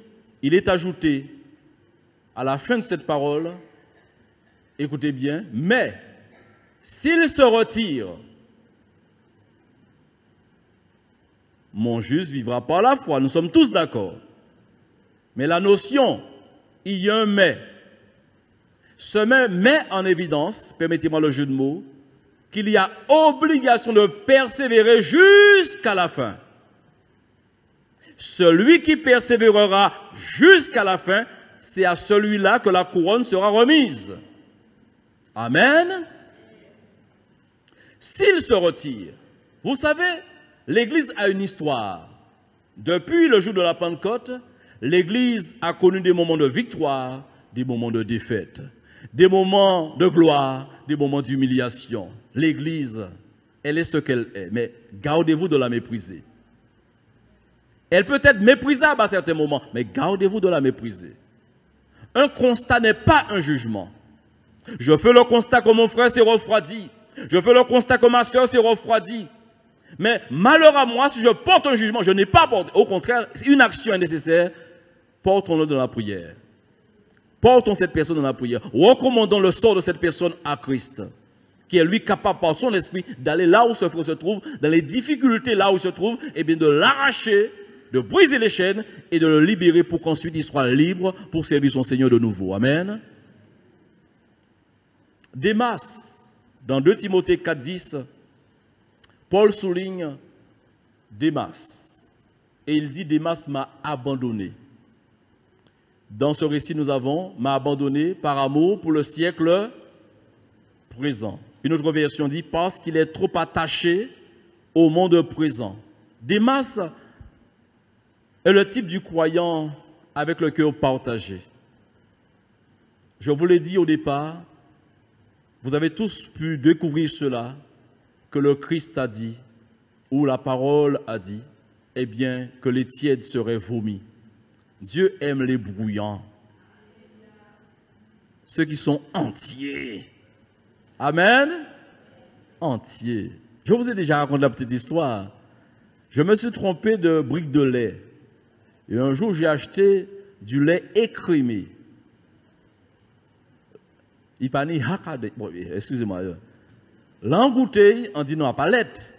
il est ajouté à la fin de cette parole, écoutez bien, mais s'il se retire mon juste vivra par la foi. Nous sommes tous d'accord. Mais la notion, il y a un mais. Ce mais met en évidence, permettez-moi le jeu de mots, qu'il y a obligation de persévérer jusqu'à la fin. Celui qui persévérera jusqu'à la fin, c'est à celui-là que la couronne sera remise. Amen. S'il se retire, vous savez, l'Église a une histoire. Depuis le jour de la Pentecôte, l'Église a connu des moments de victoire, des moments de défaite, des moments de gloire, des moments d'humiliation. L'Église, elle est ce qu'elle est, mais gardez-vous de la mépriser. Elle peut être méprisable à certains moments, mais gardez-vous de la mépriser. Un constat n'est pas un jugement. Je fais le constat que mon frère s'est refroidi. Je fais le constat que ma soeur s'est refroidie. Mais malheur à moi si je porte un jugement, je n'ai pas porté. Au contraire, une action est nécessaire. Portons-le dans la prière. Portons cette personne dans la prière. Recommandons le sort de cette personne à Christ, qui est lui capable par son esprit d'aller là où ce frère se trouve, dans les difficultés là où il se trouve, et bien de l'arracher, de briser les chaînes et de le libérer pour qu'ensuite il soit libre pour servir son Seigneur de nouveau. Amen. Démas, dans 2 Timothée 4, 10, Paul souligne Démas. Et il dit Démas m'a abandonné. Dans ce récit, nous avons m'a abandonné par amour pour le siècle présent. Une autre version dit parce qu'il est trop attaché au monde présent. Démas est le type du croyant avec le cœur partagé. Je vous l'ai dit au départ, vous avez tous pu découvrir cela que le Christ a dit, ou la parole a dit, eh bien, que les tièdes seraient vomis. Dieu aime les brouillants, ceux qui sont entiers. Amen. Entiers. Je vous ai déjà raconté la petite histoire. Je me suis trompé de brique de lait. Et un jour, j'ai acheté du lait écrémé. Excusez-moi. Euh, L'engouté, on dit non à palette.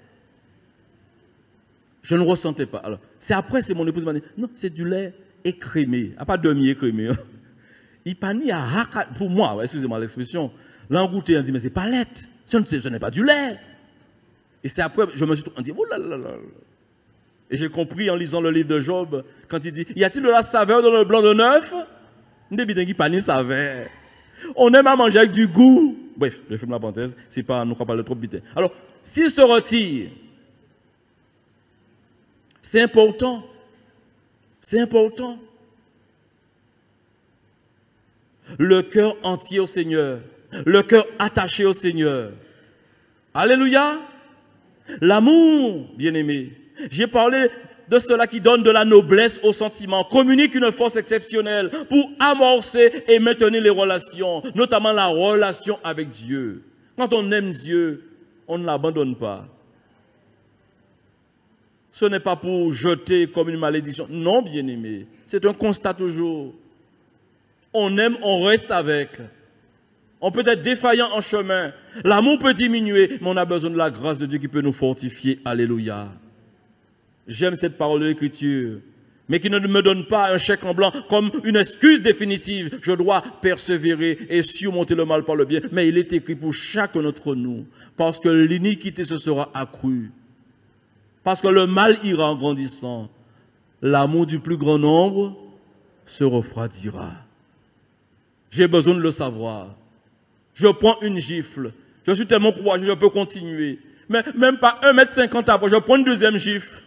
Je ne ressentais pas. Alors, c'est après, c'est mon épouse m'a dit, non, c'est du lait écrémé. Ah, pas demi-écrémé. Il panie à Pour moi, excusez-moi l'expression, l'engouté, on dit, mais c'est palette. Ce, ce n'est pas du lait. Et c'est après, je me suis dit, oh là là là. Et j'ai compris en lisant le livre de Job, quand il dit, y a-t-il de la saveur dans le blanc de neuf? saveur. On aime à manger avec du goût. Bref, je ferme la parenthèse, c'est pas nous le trop vite. Alors, s'il se retire, c'est important. C'est important. Le cœur entier au Seigneur. Le cœur attaché au Seigneur. Alléluia. L'amour, bien-aimé. J'ai parlé de cela qui donne de la noblesse au sentiment, communique une force exceptionnelle pour amorcer et maintenir les relations, notamment la relation avec Dieu. Quand on aime Dieu, on ne l'abandonne pas. Ce n'est pas pour jeter comme une malédiction. Non, bien-aimé, c'est un constat toujours. On aime, on reste avec. On peut être défaillant en chemin. L'amour peut diminuer, mais on a besoin de la grâce de Dieu qui peut nous fortifier. Alléluia. J'aime cette parole de l'Écriture, mais qui ne me donne pas un chèque en blanc comme une excuse définitive. Je dois persévérer et surmonter le mal par le bien. Mais il est écrit pour chacun d'entre nous, parce que l'iniquité se sera accrue, parce que le mal ira en grandissant. L'amour du plus grand nombre se refroidira. J'ai besoin de le savoir. Je prends une gifle. Je suis tellement courageux, je peux continuer. Mais même pas 1m50 après, je prends une deuxième gifle.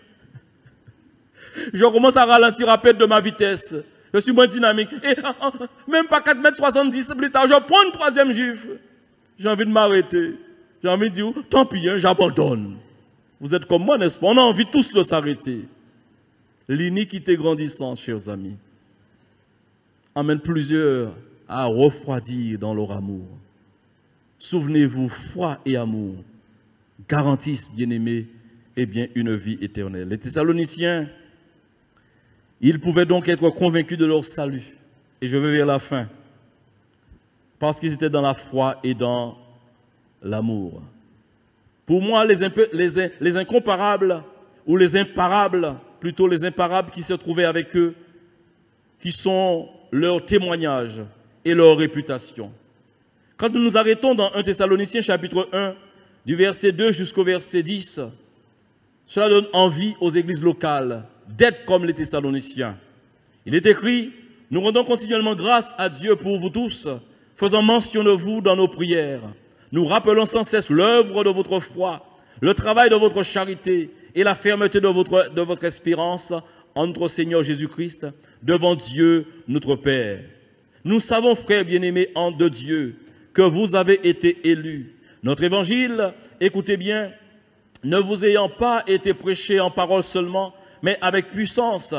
Je commence à ralentir à peine de ma vitesse. Je suis moins dynamique. Et même pas 4 mètres 70 plus tard, je prends une troisième gifle. J'ai envie de m'arrêter. J'ai envie de dire, tant pis, hein, j'abandonne. Vous êtes comme moi, n'est-ce pas On a envie tous de s'arrêter. L'iniquité grandissante, chers amis, amène plusieurs à refroidir dans leur amour. Souvenez-vous, foi et amour garantissent, bien-aimés, et eh bien, une vie éternelle. Les Thessaloniciens ils pouvaient donc être convaincus de leur salut. Et je vais vers la fin. Parce qu'ils étaient dans la foi et dans l'amour. Pour moi, les, les, incomparables, ou les imparables, plutôt les imparables qui se trouvaient avec eux, qui sont leur témoignage et leur réputation. Quand nous nous arrêtons dans 1 Thessaloniciens chapitre 1, du verset 2 jusqu'au verset 10, cela donne envie aux églises locales d'être comme les Thessaloniciens. Il est écrit, nous rendons continuellement grâce à Dieu pour vous tous, faisant mention de vous dans nos prières. Nous rappelons sans cesse l'œuvre de votre foi, le travail de votre charité et la fermeté de votre, de votre espérance en notre Seigneur Jésus-Christ devant Dieu notre Père. Nous savons, frères bien-aimés en de Dieu, que vous avez été élus. Notre évangile, écoutez bien, ne vous ayant pas été prêché en paroles seulement, mais avec puissance,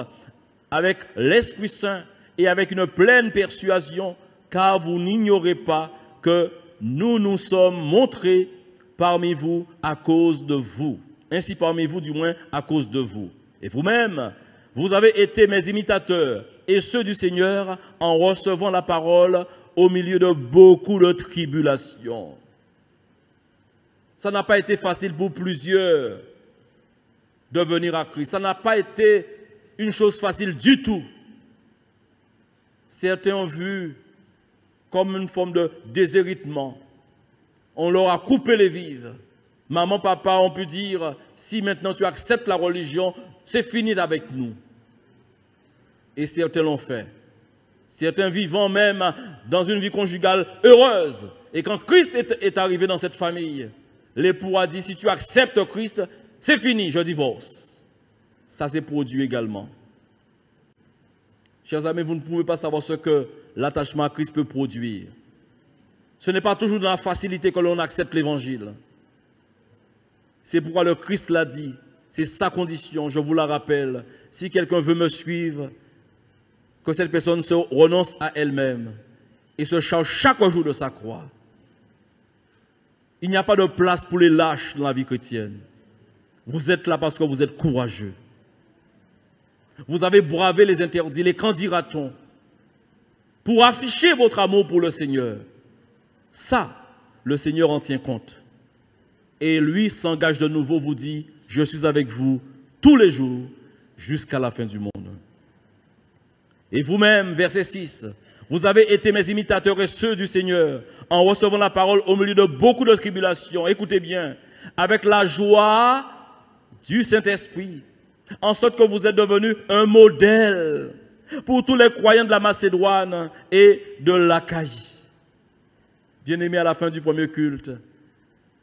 avec l'Esprit Saint et avec une pleine persuasion, car vous n'ignorez pas que nous nous sommes montrés parmi vous à cause de vous. Ainsi parmi vous, du moins, à cause de vous. Et vous-même, vous avez été mes imitateurs et ceux du Seigneur en recevant la parole au milieu de beaucoup de tribulations. Ça n'a pas été facile pour plusieurs de venir à Christ. Ça n'a pas été une chose facile du tout. Certains ont vu comme une forme de déshéritement. On leur a coupé les vivres. Maman, papa, ont pu dire, si maintenant tu acceptes la religion, c'est fini avec nous. Et certains l'ont fait. Certains vivant même dans une vie conjugale heureuse. Et quand Christ est, arrivé dans cette famille, l'époux a dit, si tu acceptes Christ, c'est fini, je divorce. Ça s'est produit également. Chers amis, vous ne pouvez pas savoir ce que l'attachement à Christ peut produire. Ce n'est pas toujours dans la facilité que l'on accepte l'évangile. C'est pourquoi le Christ l'a dit. C'est sa condition, je vous la rappelle. Si quelqu'un veut me suivre, que cette personne se renonce à elle-même et se charge chaque jour de sa croix. Il n'y a pas de place pour les lâches dans la vie chrétienne. Vous êtes là parce que vous êtes courageux. Vous avez bravé les interdits, les quand t on Pour afficher votre amour pour le Seigneur. Ça, le Seigneur en tient compte. Et lui s'engage de nouveau, vous dit, je suis avec vous tous les jours jusqu'à la fin du monde. Et vous-même, verset 6, vous avez été mes imitateurs et ceux du Seigneur en recevant la parole au milieu de beaucoup de tribulations. Écoutez bien, avec la joie du Saint-Esprit, en sorte que vous êtes devenu un modèle pour tous les croyants de la Macédoine et de l'Acaïe. bien aimé à la fin du premier culte,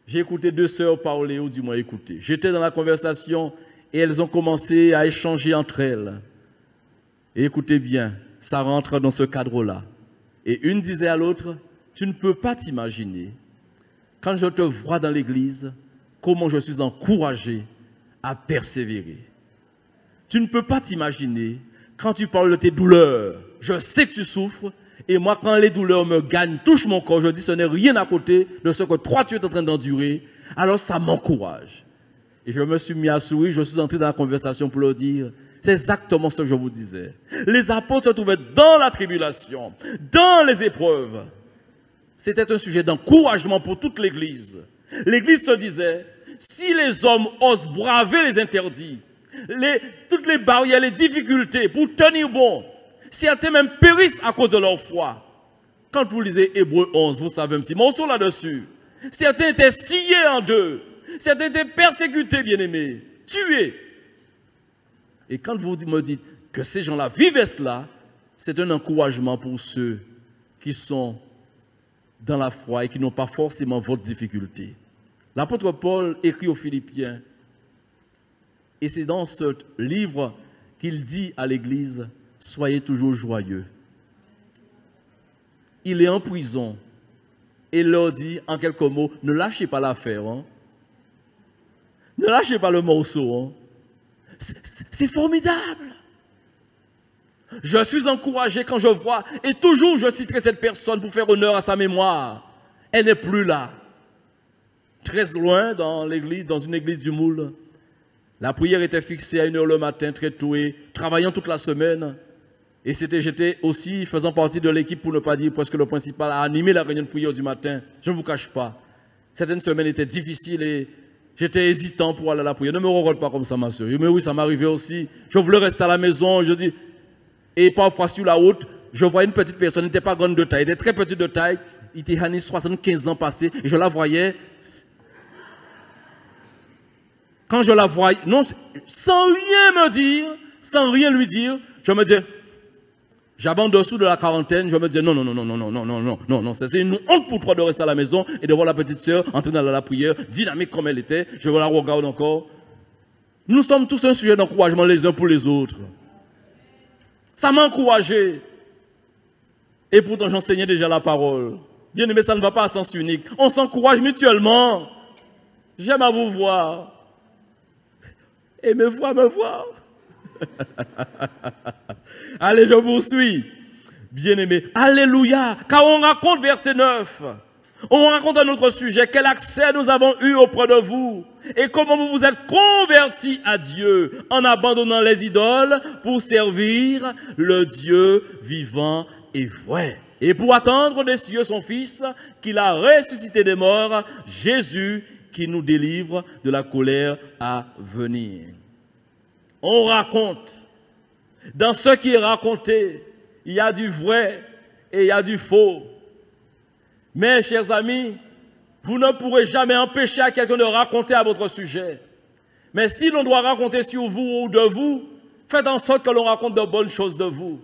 j'ai écouté deux sœurs parler, ou du moins écouter. J'étais dans la conversation et elles ont commencé à échanger entre elles. écoutez bien, ça rentre dans ce cadre-là. Et une disait à l'autre, tu ne peux pas t'imaginer, quand je te vois dans l'église, comment je suis encouragé à persévérer. Tu ne peux pas t'imaginer quand tu parles de tes douleurs. Je sais que tu souffres. Et moi, quand les douleurs me gagnent, touchent mon corps, je dis, ce n'est rien à côté de ce que toi, tu es en train d'endurer. Alors, ça m'encourage. Et je me suis mis à sourire, je suis entré dans la conversation pour leur dire, c'est exactement ce que je vous disais. Les apôtres se trouvaient dans la tribulation, dans les épreuves. C'était un sujet d'encouragement pour toute l'Église. L'Église se disait, si les hommes osent braver les interdits, les, toutes les barrières, les difficultés pour tenir bon, certains même périssent à cause de leur foi. Quand vous lisez Hébreu 11, vous savez un petit morceau là-dessus. Certains étaient sciés en deux. Certains étaient persécutés, bien-aimés, tués. Et quand vous me dites que ces gens-là vivaient cela, c'est un encouragement pour ceux qui sont dans la foi et qui n'ont pas forcément votre difficulté. L'apôtre Paul écrit aux Philippiens, et c'est dans ce livre qu'il dit à l'Église, soyez toujours joyeux. Il est en prison et leur dit en quelques mots, ne lâchez pas l'affaire, hein. ne lâchez pas le morceau. Hein. C'est formidable. Je suis encouragé quand je vois, et toujours je citerai cette personne pour faire honneur à sa mémoire. Elle n'est plus là très loin dans l'église, dans une église du moule. La prière était fixée à une heure le matin, très tôt, travaillant toute la semaine. Et c'était, j'étais aussi faisant partie de l'équipe, pour ne pas dire presque le principal, a animé la réunion de prière du matin. Je ne vous cache pas. Certaines semaines étaient difficiles et j'étais hésitant pour aller à la prière. Ne me regarde pas comme ça, ma Mais oui, ça m'arrivait aussi. Je voulais rester à la maison. Je dis, et parfois sur la route, je vois une petite personne, elle n'était pas grande de taille, elle était très petite de taille. Il était 75 ans passés, je la voyais quand je la voyais, non, sans rien me dire, sans rien lui dire, je me dis, j'avais en dessous de la quarantaine, je me dis, non, non, non, non, non, non, non, non, non, non, non, c'est une honte pour toi de rester à la maison et de voir la petite soeur en dans la prière, dynamique comme elle était, je la regarde encore. Nous sommes tous un sujet d'encouragement les uns pour les autres. Ça m'a encouragé. Et pourtant, j'enseignais déjà la parole. Bien aimé, ça ne va pas à sens unique. On s'encourage mutuellement. J'aime à vous voir et me voir, me voir. Allez, je vous suis, Bien-aimé, Alléluia. Car on raconte verset 9. On raconte un autre sujet quel accès nous avons eu auprès de vous et comment vous vous êtes convertis à Dieu en abandonnant les idoles pour servir le Dieu vivant et vrai. Et pour attendre des cieux son Fils qu'il a ressuscité des morts, Jésus qui nous délivre de la colère à venir. On raconte. Dans ce qui est raconté, il y a du vrai et il y a du faux. Mais, chers amis, vous ne pourrez jamais empêcher à quelqu'un de raconter à votre sujet. Mais si l'on doit raconter sur vous ou de vous, faites en sorte que l'on raconte de bonnes choses de vous.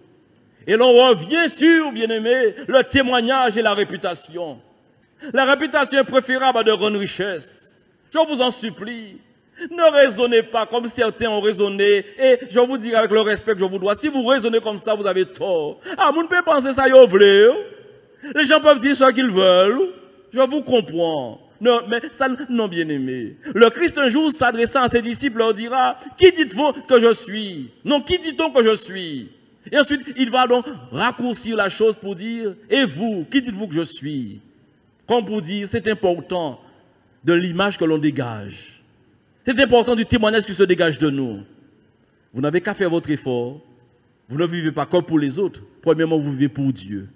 Et l'on revient sur, bien aimé, le témoignage et la réputation. La réputation est préférable à de grandes richesses. Je vous en supplie. Ne raisonnez pas comme certains ont raisonné. Et je vous dirai avec le respect que je vous dois, si vous raisonnez comme ça, vous avez tort. Ah, vous ne pouvez penser ça, vous voulez. Les gens peuvent dire ce qu'ils veulent. Je vous comprends. Non, mais ça, non, bien-aimé. Le Christ un jour s'adressant à ses disciples leur dira, qui dites-vous que je suis Non, qui dit-on que je suis Et ensuite, il va donc raccourcir la chose pour dire, et vous, qui dites-vous que je suis comme pour dire, c'est important de l'image que l'on dégage. C'est important du témoignage qui se dégage de nous. Vous n'avez qu'à faire votre effort. Vous ne vivez pas comme pour les autres. Premièrement, vous vivez pour Dieu.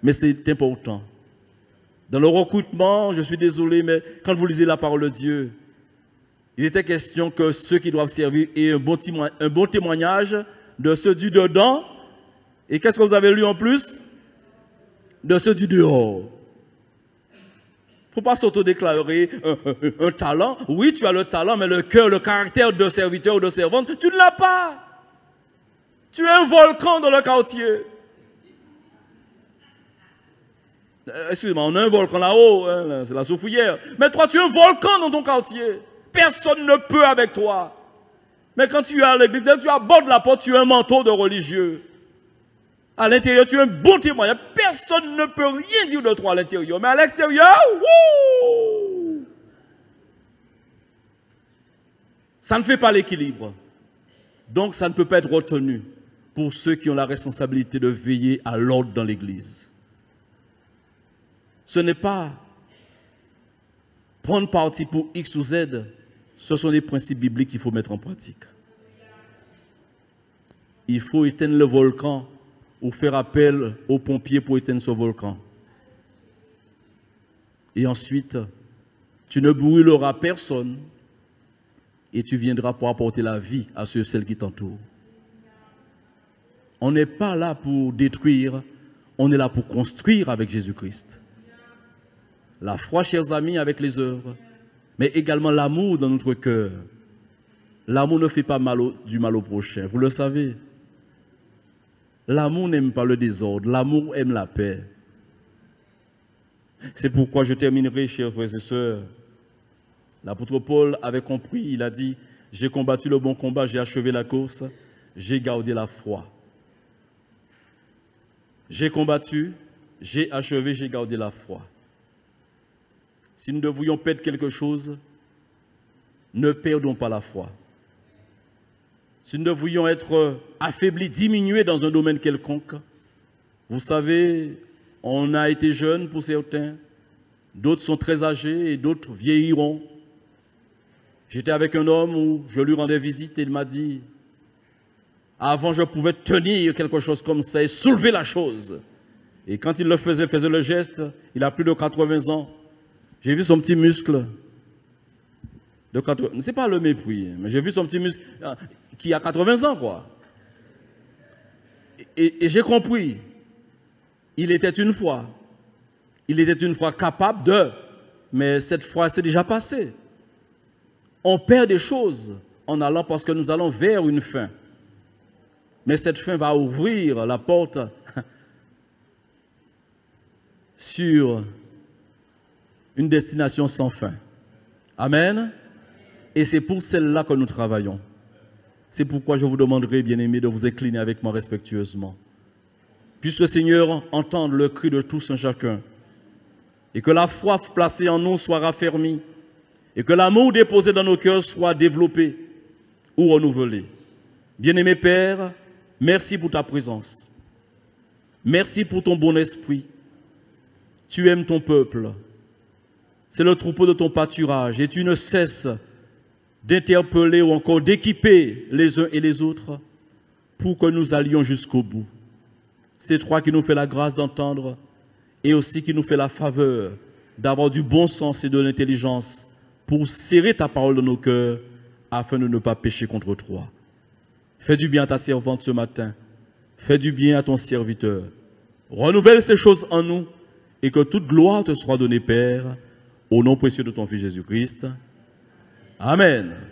Mais c'est important. Dans le recrutement, je suis désolé, mais quand vous lisez la parole de Dieu, il était question que ceux qui doivent servir aient un bon, un bon témoignage de ceux du dedans. Et qu'est-ce que vous avez lu en plus De ceux du dehors faut pas s'autodéclarer un, un, talent. Oui, tu as le talent, mais le cœur, le caractère de serviteur ou de servante, tu ne l'as pas. Tu es un volcan dans le quartier. Euh, excuse-moi, on a un volcan là-haut, hein, c'est la soufrière. Mais toi, tu es un volcan dans ton quartier. Personne ne peut avec toi. Mais quand tu es à l'église, tu abordes la porte, tu es un manteau de religieux. À l'intérieur, tu es un bon témoignage. Personne ne peut rien dire de toi à l'intérieur. Mais à l'extérieur, ça ne fait pas l'équilibre. Donc, ça ne peut pas être retenu pour ceux qui ont la responsabilité de veiller à l'ordre dans l'Église. Ce n'est pas prendre parti pour X ou Z. Ce sont les principes bibliques qu'il faut mettre en pratique. Il faut éteindre le volcan ou faire appel aux pompiers pour éteindre ce volcan. Et ensuite, tu ne brûleras personne et tu viendras pour apporter la vie à ceux et celles qui t'entourent. On n'est pas là pour détruire, on est là pour construire avec Jésus-Christ. La foi, chers amis, avec les œuvres, mais également l'amour dans notre cœur. L'amour ne fait pas mal du mal au prochain, vous le savez. L'amour n'aime pas le désordre, l'amour aime la paix. C'est pourquoi je terminerai, chers frères et sœurs. L'apôtre Paul avait compris, il a dit, j'ai combattu le bon combat, j'ai achevé la course, j'ai gardé la foi. J'ai combattu, j'ai achevé, j'ai gardé la foi. Si nous devions perdre quelque chose, ne perdons pas la foi si nous voulions être affaiblis, diminués dans un domaine quelconque, vous savez, on a été jeunes pour certains, d'autres sont très âgés et d'autres vieilliront. J'étais avec un homme où je lui rendais visite et il m'a dit, avant je pouvais tenir quelque chose comme ça et soulever la chose. Et quand il le faisait, faisait le geste, il a plus de 80 ans. J'ai vu son petit muscle c'est pas le mépris, hein, mais j'ai vu son petit muscle euh, qui a 80 ans, quoi. Et, et j'ai compris. Il était une fois. Il était une fois capable de. Mais cette fois, c'est déjà passé. On perd des choses en allant parce que nous allons vers une fin. Mais cette fin va ouvrir la porte sur une destination sans fin. Amen. Et c'est pour celle-là que nous travaillons. C'est pourquoi je vous demanderai, bien aimé de vous incliner avec moi respectueusement. Puisse le Seigneur entendre le cri de tous un chacun. Et que la foi placée en nous soit raffermie. Et que l'amour déposé dans nos cœurs soit développé ou renouvelé. Bien-aimé Père, merci pour ta présence. Merci pour ton bon esprit. Tu aimes ton peuple. C'est le troupeau de ton pâturage et tu ne cesses d'interpeller ou encore d'équiper les uns et les autres pour que nous allions jusqu'au bout. C'est toi qui nous fais la grâce d'entendre et aussi qui nous fais la faveur d'avoir du bon sens et de l'intelligence pour serrer ta parole dans nos cœurs afin de ne pas pécher contre toi. Fais du bien à ta servante ce matin. Fais du bien à ton serviteur. Renouvelle ces choses en nous et que toute gloire te soit donnée, Père, au nom précieux de ton Fils Jésus-Christ. 아멘.